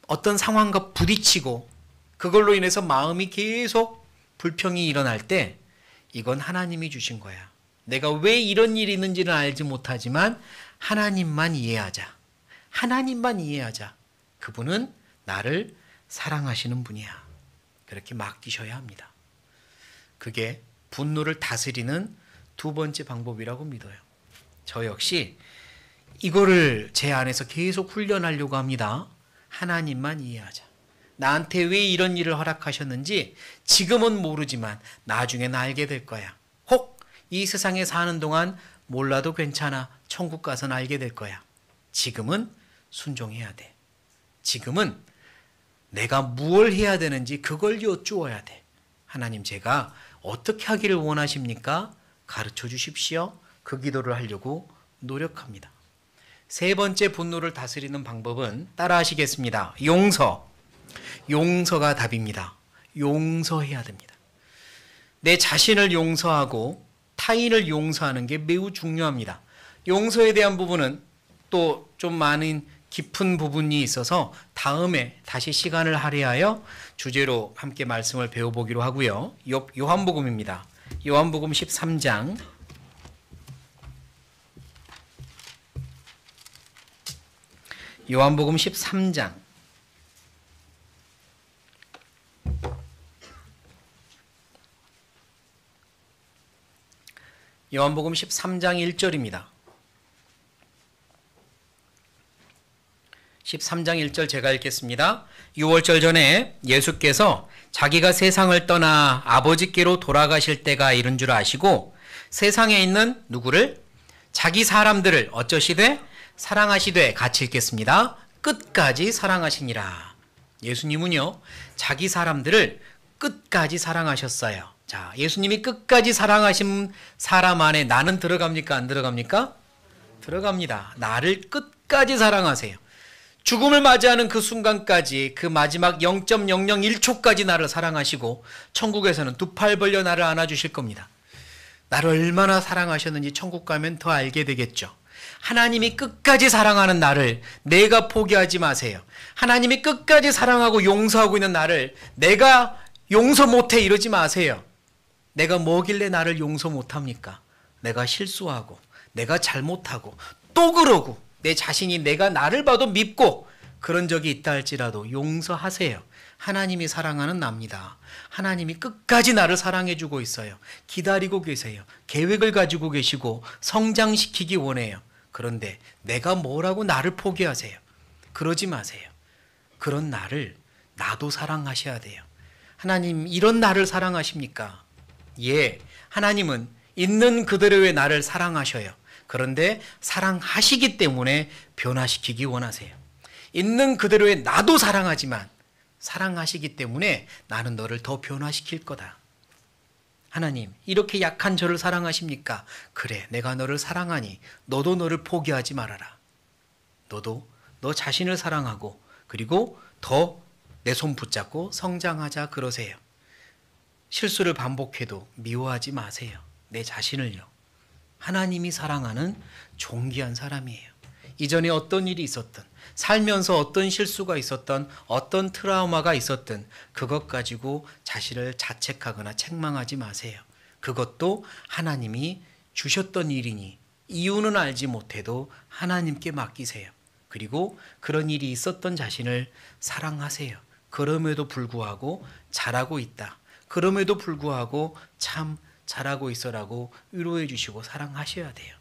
어떤 상황과 부딪히고 그걸로 인해서 마음이 계속 불평이 일어날 때 이건 하나님이 주신 거야. 내가 왜 이런 일이 있는지는 알지 못하지만 하나님만 이해하자. 하나님만 이해하자. 그분은 나를 사랑하시는 분이야. 그렇게 맡기셔야 합니다. 그게 분노를 다스리는 두 번째 방법이라고 믿어요. 저 역시 이거를 제 안에서 계속 훈련하려고 합니다. 하나님만 이해하자. 나한테 왜 이런 일을 허락하셨는지 지금은 모르지만 나중엔 알게 될 거야. 혹 이 세상에 사는 동안 몰라도 괜찮아. 천국 가선 알게 될 거야. 지금은 순종해야 돼. 지금은 내가 무엇 해야 되는지 그걸 여쭈어야 돼. 하나님 제가 어떻게 하기를 원하십니까? 가르쳐 주십시오. 그 기도를 하려고 노력합니다. 세 번째 분노를 다스리는 방법은 따라 하시겠습니다. 용서. 용서가 답입니다. 용서해야 됩니다. 내 자신을 용서하고 타인을 용서하는 게 매우 중요합니다. 용서에 대한 부분은 또 좀 많은 깊은 부분이 있어서 다음에 다시 시간을 할애하여 주제로 함께 말씀을 배워보기로 하고요. 요한복음입니다. 요한복음 13장 요한복음 13장 요한복음 13장 1절입니다. 13장 1절 제가 읽겠습니다. 6월절 전에 예수께서 자기가 세상을 떠나 아버지께로 돌아가실 때가 이른 줄 아시고 세상에 있는 누구를 자기 사람들을 어쩌시되 사랑하시되 같이 읽겠습니다. 끝까지 사랑하시니라. 예수님은요, 자기 사람들을 끝까지 사랑하셨어요. 자, 예수님이 끝까지 사랑하신 사람 안에 나는 들어갑니까? 안 들어갑니까? 들어갑니다. 나를 끝까지 사랑하세요. 죽음을 맞이하는 그 순간까지 그 마지막 0.001초까지 나를 사랑하시고 천국에서는 두 팔 벌려 나를 안아주실 겁니다. 나를 얼마나 사랑하셨는지 천국 가면 더 알게 되겠죠. 하나님이 끝까지 사랑하는 나를 내가 포기하지 마세요. 하나님이 끝까지 사랑하고 용서하고 있는 나를 내가 용서 못해 이러지 마세요. 내가 뭐길래 나를 용서 못합니까? 내가 실수하고, 내가 잘못하고, 또 그러고, 내 자신이 내가 나를 봐도 밉고, 그런 적이 있다 할지라도 용서하세요. 하나님이 사랑하는 나입니다. 하나님이 끝까지 나를 사랑해주고 있어요. 기다리고 계세요. 계획을 가지고 계시고 성장시키기 원해요. 그런데 내가 뭐라고 나를 포기하세요. 그러지 마세요. 그런 나를 나도 사랑하셔야 돼요. 하나님, 이런 나를 사랑하십니까? 예, 하나님은 있는 그대로의 나를 사랑하셔요. 그런데 사랑하시기 때문에 변화시키기 원하세요. 있는 그대로의 나도 사랑하지만 사랑하시기 때문에 나는 너를 더 변화시킬 거다. 하나님, 이렇게 약한 저를 사랑하십니까? 그래, 내가 너를 사랑하니 너도 너를 포기하지 말아라. 너도 너 자신을 사랑하고 그리고 더 내 손 붙잡고 성장하자 그러세요. 실수를 반복해도 미워하지 마세요. 내 자신을요. 하나님이 사랑하는 존귀한 사람이에요. 이전에 어떤 일이 있었든, 살면서 어떤 실수가 있었던, 어떤 트라우마가 있었든, 그것 가지고 자신을 자책하거나 책망하지 마세요. 그것도 하나님이 주셨던 일이니, 이유는 알지 못해도 하나님께 맡기세요. 그리고 그런 일이 있었던 자신을 사랑하세요. 그럼에도 불구하고 잘하고 있다. 그럼에도 불구하고 참 잘하고 있어라고 위로해 주시고 사랑하셔야 돼요.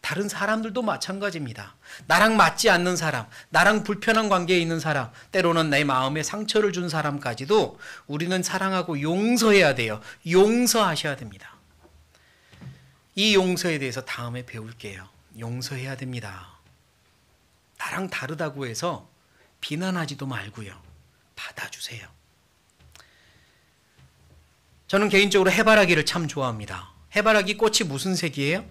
다른 사람들도 마찬가지입니다. 나랑 맞지 않는 사람, 나랑 불편한 관계에 있는 사람, 때로는 내 마음에 상처를 준 사람까지도 우리는 사랑하고 용서해야 돼요. 용서하셔야 됩니다. 이 용서에 대해서 다음에 배울게요. 용서해야 됩니다. 나랑 다르다고 해서 비난하지도 말고요. 받아주세요. 저는 개인적으로 해바라기를 참 좋아합니다. 해바라기 꽃이 무슨 색이에요?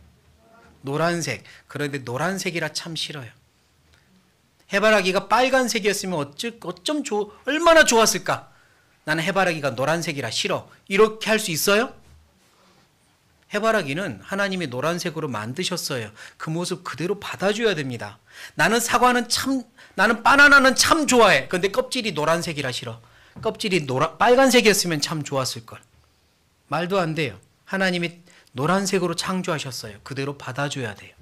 노란색. 그런데 노란색이라 참 싫어요. 해바라기가 빨간색이었으면 어찌, 어쩜 좋, 얼마나 좋았을까? 나는 해바라기가 노란색이라 싫어. 이렇게 할 수 있어요? 해바라기는 하나님이 노란색으로 만드셨어요. 그 모습 그대로 받아줘야 됩니다. 나는 사과는 참, 나는 바나나는 참 좋아해. 근데 껍질이 노란색이라 싫어. 껍질이 노란, 빨간색이었으면 참 좋았을걸. 말도 안 돼요. 하나님이 노란색으로 창조하셨어요. 그대로 받아줘야 돼요.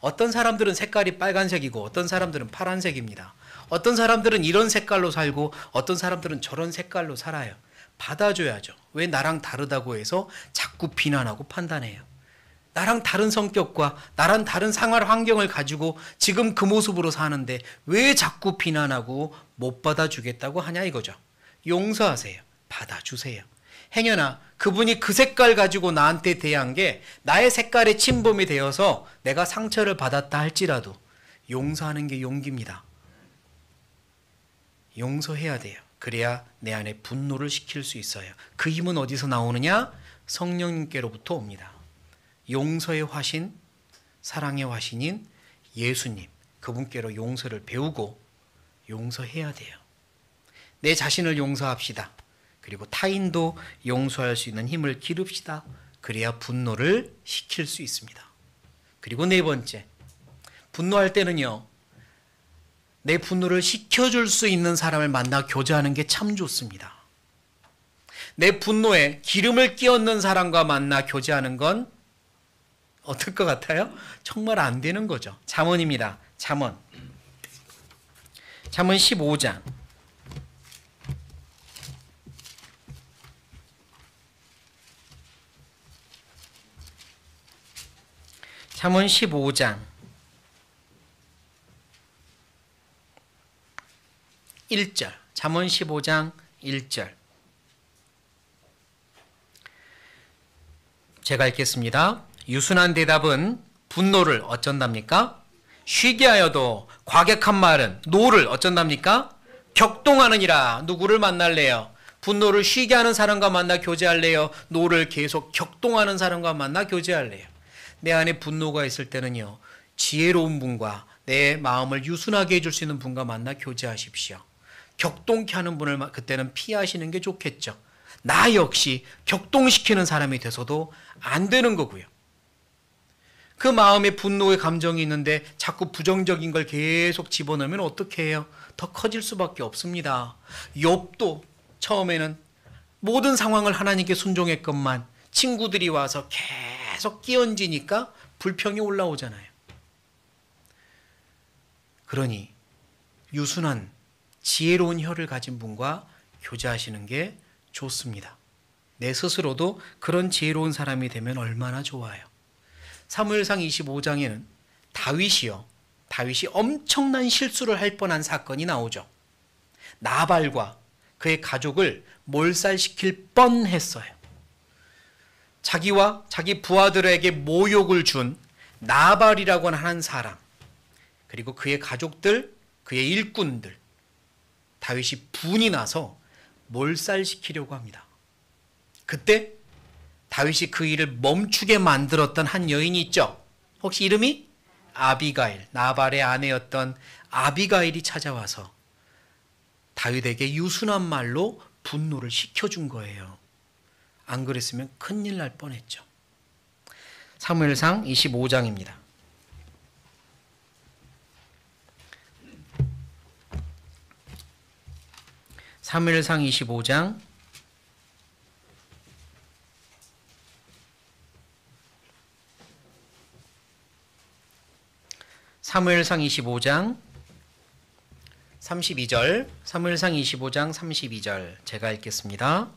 어떤 사람들은 색깔이 빨간색이고 어떤 사람들은 파란색입니다. 어떤 사람들은 이런 색깔로 살고 어떤 사람들은 저런 색깔로 살아요. 받아줘야죠. 왜 나랑 다르다고 해서 자꾸 비난하고 판단해요. 나랑 다른 성격과 나랑 다른 생활 환경을 가지고 지금 그 모습으로 사는데 왜 자꾸 비난하고 못 받아주겠다고 하냐 이거죠. 용서하세요. 받아주세요. 행여나 그분이 그 색깔 가지고 나한테 대한 게 나의 색깔의 침범이 되어서 내가 상처를 받았다 할지라도 용서하는 게 용기입니다. 용서해야 돼요. 그래야 내 안에 분노를 식힐 수 있어요. 그 힘은 어디서 나오느냐? 성령님께로부터 옵니다. 용서의 화신, 사랑의 화신인 예수님, 그분께로 용서를 배우고 용서해야 돼요. 내 자신을 용서합시다. 그리고 타인도 용서할 수 있는 힘을 기릅시다. 그래야 분노를 시킬 수 있습니다. 그리고 네 번째, 분노할 때는요, 내 분노를 식혀줄 수 있는 사람을 만나 교제하는 게 참 좋습니다. 내 분노에 기름을 끼얹는 사람과 만나 교제하는 건 어떨 것 같아요? 정말 안 되는 거죠. 잠언입니다. 잠언. 잠언 15장. 잠언 15장 1절 잠언 15장 1절 제가 읽겠습니다. 유순한 대답은 분노를 어쩐답니까? 쉬게 하여도 과격한 말은 노를 어쩐답니까? 격동하느니라 누구를 만날래요? 분노를 쉬게 하는 사람과 만나 교제할래요? 노를 계속 격동하는 사람과 만나 교제할래요? 내 안에 분노가 있을 때는요. 지혜로운 분과 내 마음을 유순하게 해줄 수 있는 분과 만나 교제하십시오. 격동케 하는 분을 그때는 피하시는 게 좋겠죠. 나 역시 격동시키는 사람이 돼서도 안 되는 거고요. 그 마음에 분노의 감정이 있는데 자꾸 부정적인 걸 계속 집어넣으면 어떻게 해요? 더 커질 수밖에 없습니다. 욥도 처음에는 모든 상황을 하나님께 순종했건만 친구들이 와서 계속 계속 끼얹으니까 불평이 올라오잖아요. 그러니 유순한 지혜로운 혀를 가진 분과 교제하시는 게 좋습니다. 내 스스로도 그런 지혜로운 사람이 되면 얼마나 좋아요. 사무엘상 25장에는 다윗이요. 다윗이 엄청난 실수를 할 뻔한 사건이 나오죠. 나발과 그의 가족을 몰살시킬 뻔했어요. 자기와 자기 부하들에게 모욕을 준 나발이라고 하는 사람, 그리고 그의 가족들, 그의 일꾼들, 다윗이 분이 나서 몰살시키려고 합니다. 그때 다윗이 그 일을 멈추게 만들었던 한 여인이 있죠. 혹시 이름이 아비가일, 나발의 아내였던 아비가일이 찾아와서 다윗에게 유순한 말로 분노를 시켜준 거예요. 안 그랬으면 큰일 날 뻔했죠. 사무엘상 25장입니다. 사무엘상 25장 3무엘상 25장 32절 사무엘상 25장 32절 제가 읽겠습니다.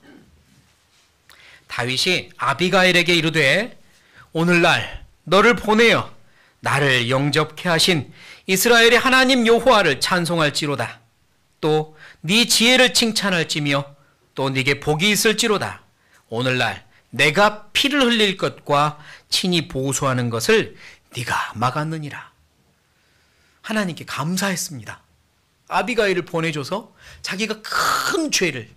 다윗이 아비가일에게 이르되 오늘날 너를 보내어 나를 영접케 하신 이스라엘의 하나님 여호와를 찬송할지로다. 또 네 지혜를 칭찬할지며 또 네게 복이 있을지로다. 오늘날 내가 피를 흘릴 것과 친히 보수하는 것을 네가 막았느니라. 하나님께 감사했습니다. 아비가일을 보내줘서 자기가 큰 죄를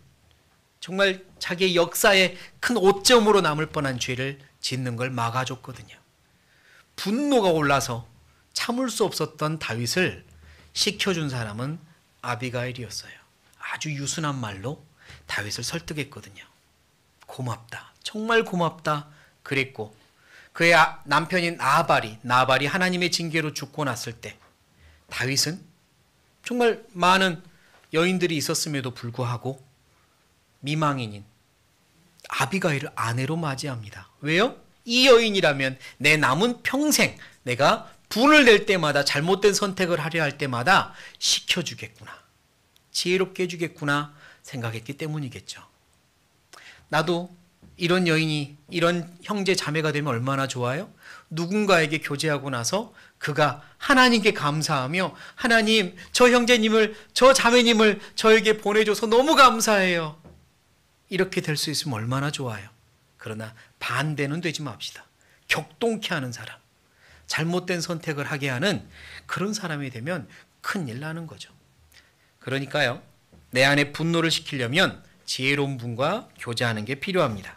정말 자기의 역사에 큰 오점으로 남을 뻔한 죄를 짓는 걸 막아줬거든요. 분노가 올라서 참을 수 없었던 다윗을 시켜준 사람은 아비가일이었어요. 아주 유순한 말로 다윗을 설득했거든요. 고맙다. 정말 고맙다. 그랬고 그의 아, 남편인 나발이 나발이 하나님의 징계로 죽고 났을 때 다윗은 정말 많은 여인들이 있었음에도 불구하고 미망인인 아비가일을 아내로 맞이합니다. 왜요? 이 여인이라면 내 남은 평생 내가 분을 낼 때마다 잘못된 선택을 하려 할 때마다 시켜주겠구나. 지혜롭게 해주겠구나 생각했기 때문이겠죠. 나도 이런 여인이 이런 형제 자매가 되면 얼마나 좋아요? 누군가에게 교제하고 나서 그가 하나님께 감사하며 하나님 저 형제님을 저 자매님을 저에게 보내줘서 너무 감사해요. 이렇게 될 수 있으면 얼마나 좋아요. 그러나 반대는 되지 맙시다. 격동케 하는 사람, 잘못된 선택을 하게 하는 그런 사람이 되면 큰일 나는 거죠. 그러니까요, 내 안에 분노를 시키려면 지혜로운 분과 교제하는 게 필요합니다.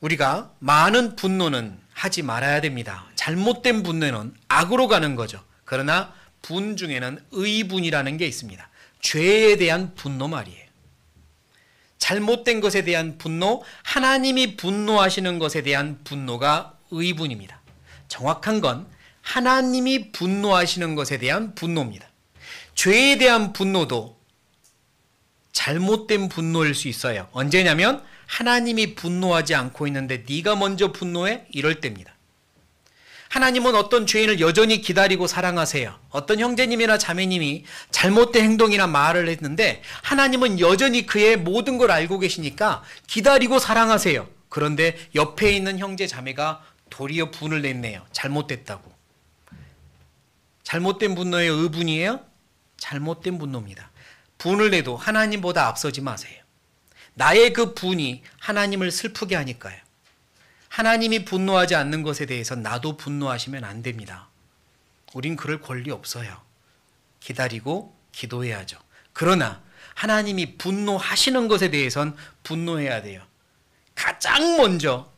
우리가 많은 분노는 하지 말아야 됩니다. 잘못된 분노는 악으로 가는 거죠. 그러나 분 중에는 의분이라는 게 있습니다. 죄에 대한 분노 말이에요. 잘못된 것에 대한 분노, 하나님이 분노하시는 것에 대한 분노가 의분입니다. 정확한 건 하나님이 분노하시는 것에 대한 분노입니다. 죄에 대한 분노도 잘못된 분노일 수 있어요. 언제냐면 하나님이 분노하지 않고 있는데 네가 먼저 분노해 이럴 때입니다. 하나님은 어떤 죄인을 여전히 기다리고 사랑하세요. 어떤 형제님이나 자매님이 잘못된 행동이나 말을 했는데 하나님은 여전히 그의 모든 걸 알고 계시니까 기다리고 사랑하세요. 그런데 옆에 있는 형제 자매가 도리어 분을 냈네요. 잘못됐다고. 잘못된 분노의 의분이에요? 잘못된 분노입니다. 분을 내도 하나님보다 앞서지 마세요. 나의 그 분이 하나님을 슬프게 하니까요. 하나님이 분노하지 않는 것에 대해서 나도 분노하시면 안 됩니다. 우린 그럴 권리 없어요. 기다리고 기도해야죠. 그러나 하나님이 분노하시는 것에 대해선 분노해야 돼요. 가장 먼저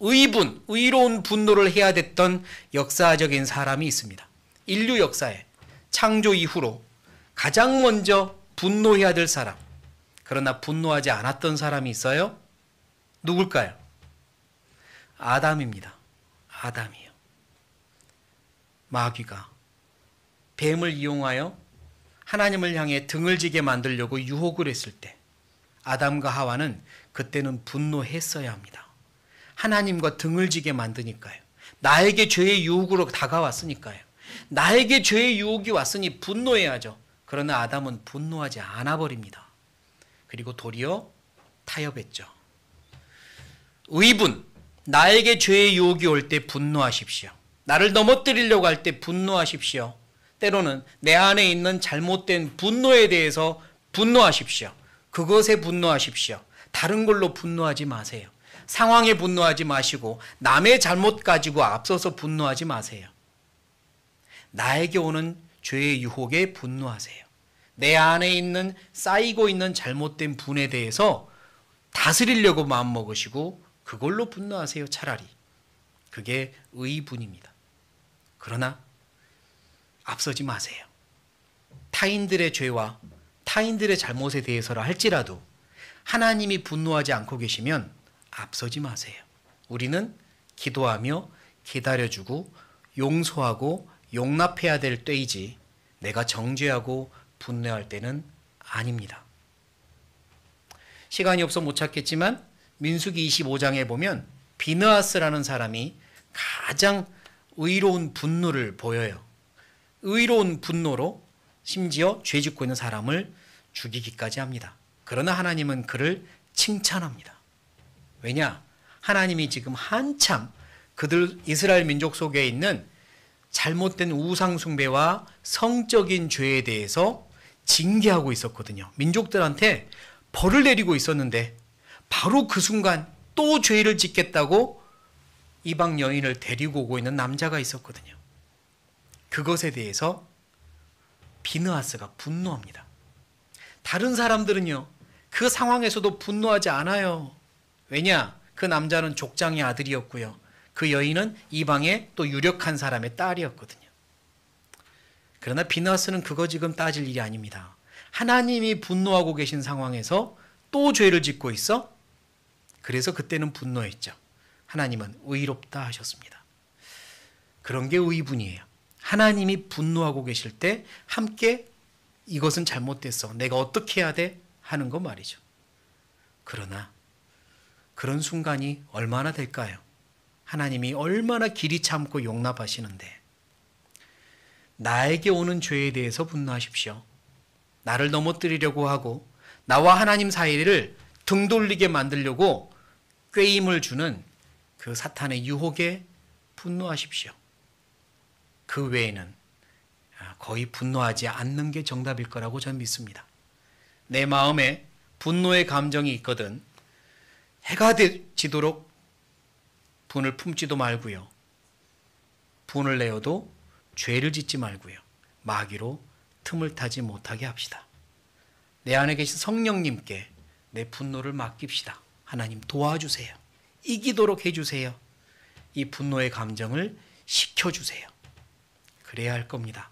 의분, 의로운 분노를 해야 됐던 역사적인 사람이 있습니다. 인류 역사에 창조 이후로 가장 먼저 분노해야 될 사람, 그러나 분노하지 않았던 사람이 있어요? 누굴까요? 아담입니다. 아담이요. 마귀가 뱀을 이용하여 하나님을 향해 등을 지게 만들려고 유혹을 했을 때 아담과 하와는 그때는 분노했어야 합니다. 하나님과 등을 지게 만드니까요. 나에게 죄의 유혹으로 다가왔으니까요. 나에게 죄의 유혹이 왔으니 분노해야죠. 그러나 아담은 분노하지 않아 버립니다. 그리고 도리어 타협했죠. 의분, 나에게 죄의 유혹이 올 때 분노하십시오. 나를 넘어뜨리려고 할 때 분노하십시오. 때로는 내 안에 있는 잘못된 분노에 대해서 분노하십시오. 그것에 분노하십시오. 다른 걸로 분노하지 마세요. 상황에 분노하지 마시고 남의 잘못 가지고 앞서서 분노하지 마세요. 나에게 오는 죄의 유혹에 분노하세요. 내 안에 있는 쌓이고 있는 잘못된 분에 대해서 다스리려고 마음먹으시고 그걸로 분노하세요. 차라리. 그게 의분입니다. 그러나 앞서지 마세요. 타인들의 죄와 타인들의 잘못에 대해서라 할지라도 하나님이 분노하지 않고 계시면 앞서지 마세요. 우리는 기도하며 기다려주고 용서하고 용납해야 될 때이지 내가 정죄하고 분노할 때는 아닙니다. 시간이 없어 못 찾겠지만 민숙이 25장에 보면 비느아스라는 사람이 가장 의로운 분노를 보여요. 의로운 분노로 심지어 죄 짓고 있는 사람을 죽이기까지 합니다. 그러나 하나님은 그를 칭찬합니다. 왜냐? 하나님이 지금 한참 그들 이스라엘 민족 속에 있는 잘못된 우상숭배와 성적인 죄에 대해서 징계하고 있었거든요. 민족들한테 벌을 내리고 있었는데 바로 그 순간 또 죄를 짓겠다고 이방 여인을 데리고 오고 있는 남자가 있었거든요. 그것에 대해서 비느하스가 분노합니다. 다른 사람들은요, 그 상황에서도 분노하지 않아요. 왜냐? 그 남자는 족장의 아들이었고요. 그 여인은 이방의 또 유력한 사람의 딸이었거든요. 그러나 비나스는 그거 지금 따질 일이 아닙니다. 하나님이 분노하고 계신 상황에서 또 죄를 짓고 있어 그래서 그때는 분노했죠. 하나님은 의롭다 하셨습니다. 그런 게 의분이에요. 하나님이 분노하고 계실 때 함께 이것은 잘못됐어. 내가 어떻게 해야 돼? 하는 거 말이죠. 그러나 그런 순간이 얼마나 될까요? 하나님이 얼마나 길이 참고 용납하시는데 나에게 오는 죄에 대해서 분노하십시오. 나를 넘어뜨리려고 하고 나와 하나님 사이를 등 돌리게 만들려고 꾀임을 주는 그 사탄의 유혹에 분노하십시오. 그 외에는 아, 거의 분노하지 않는 게 정답일 거라고 전 믿습니다. 내 마음에 분노의 감정이 있거든 해가 되지도록 분을 품지도 말고요. 분을 내어도 죄를 짓지 말고요. 마귀로 틈을 타지 못하게 합시다. 내 안에 계신 성령님께 내 분노를 맡깁시다. 하나님 도와주세요. 이기도록 해주세요. 이 분노의 감정을 식혀주세요. 그래야 할 겁니다.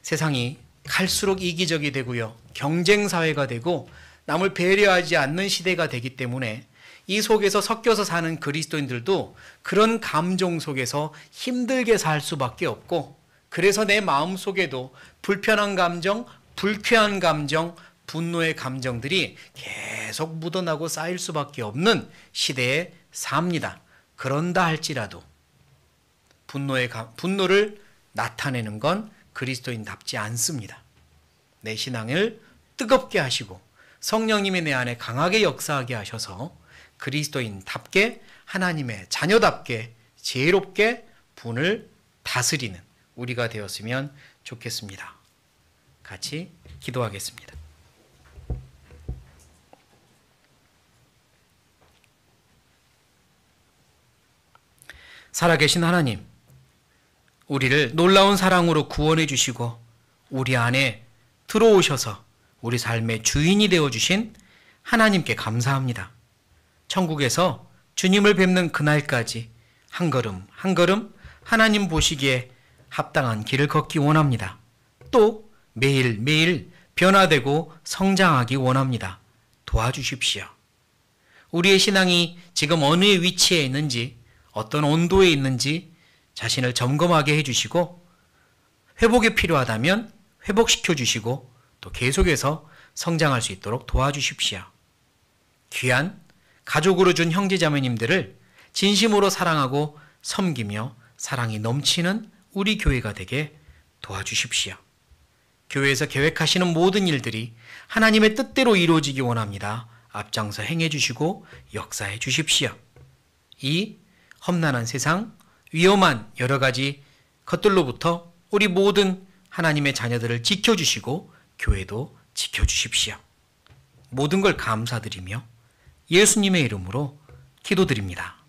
세상이 갈수록 이기적이 되고요. 경쟁사회가 되고 남을 배려하지 않는 시대가 되기 때문에 이 속에서 섞여서 사는 그리스도인들도 그런 감정 속에서 힘들게 살 수밖에 없고 그래서 내 마음 속에도 불편한 감정, 불쾌한 감정, 분노의 감정들이 계속 묻어나고 쌓일 수밖에 없는 시대에 삽니다. 그런다 할지라도 분노의 분노를 나타내는 건 그리스도인답지 않습니다. 내 신앙을 뜨겁게 하시고 성령님이 내 안에 강하게 역사하게 하셔서 그리스도인답게 하나님의 자녀답게 지혜롭게 분을 다스리는 우리가 되었으면 좋겠습니다. 같이 기도하겠습니다. 살아계신 하나님, 우리를 놀라운 사랑으로 구원해 주시고 우리 안에 들어오셔서 우리 삶의 주인이 되어 주신 하나님께 감사합니다. 천국에서 주님을 뵙는 그날까지 한 걸음 한 걸음 하나님 보시기에 합당한 길을 걷기 원합니다. 또 매일매일 변화되고 성장하기 원합니다. 도와주십시오. 우리의 신앙이 지금 어느 위치에 있는지 어떤 온도에 있는지 자신을 점검하게 해주시고 회복이 필요하다면 회복시켜 주시고 또 계속해서 성장할 수 있도록 도와주십시오. 귀한 가족으로 준 형제자매님들을 진심으로 사랑하고 섬기며 사랑이 넘치는 우리 교회가 되게 도와주십시오. 교회에서 계획하시는 모든 일들이 하나님의 뜻대로 이루어지기 원합니다. 앞장서 행해 주시고 역사해 주십시오. 이 험난한 세상, 위험한 여러 가지 것들로부터 우리 모든 하나님의 자녀들을 지켜주시고 교회도 지켜주십시오. 모든 걸 감사드리며 예수님의 이름으로 기도드립니다.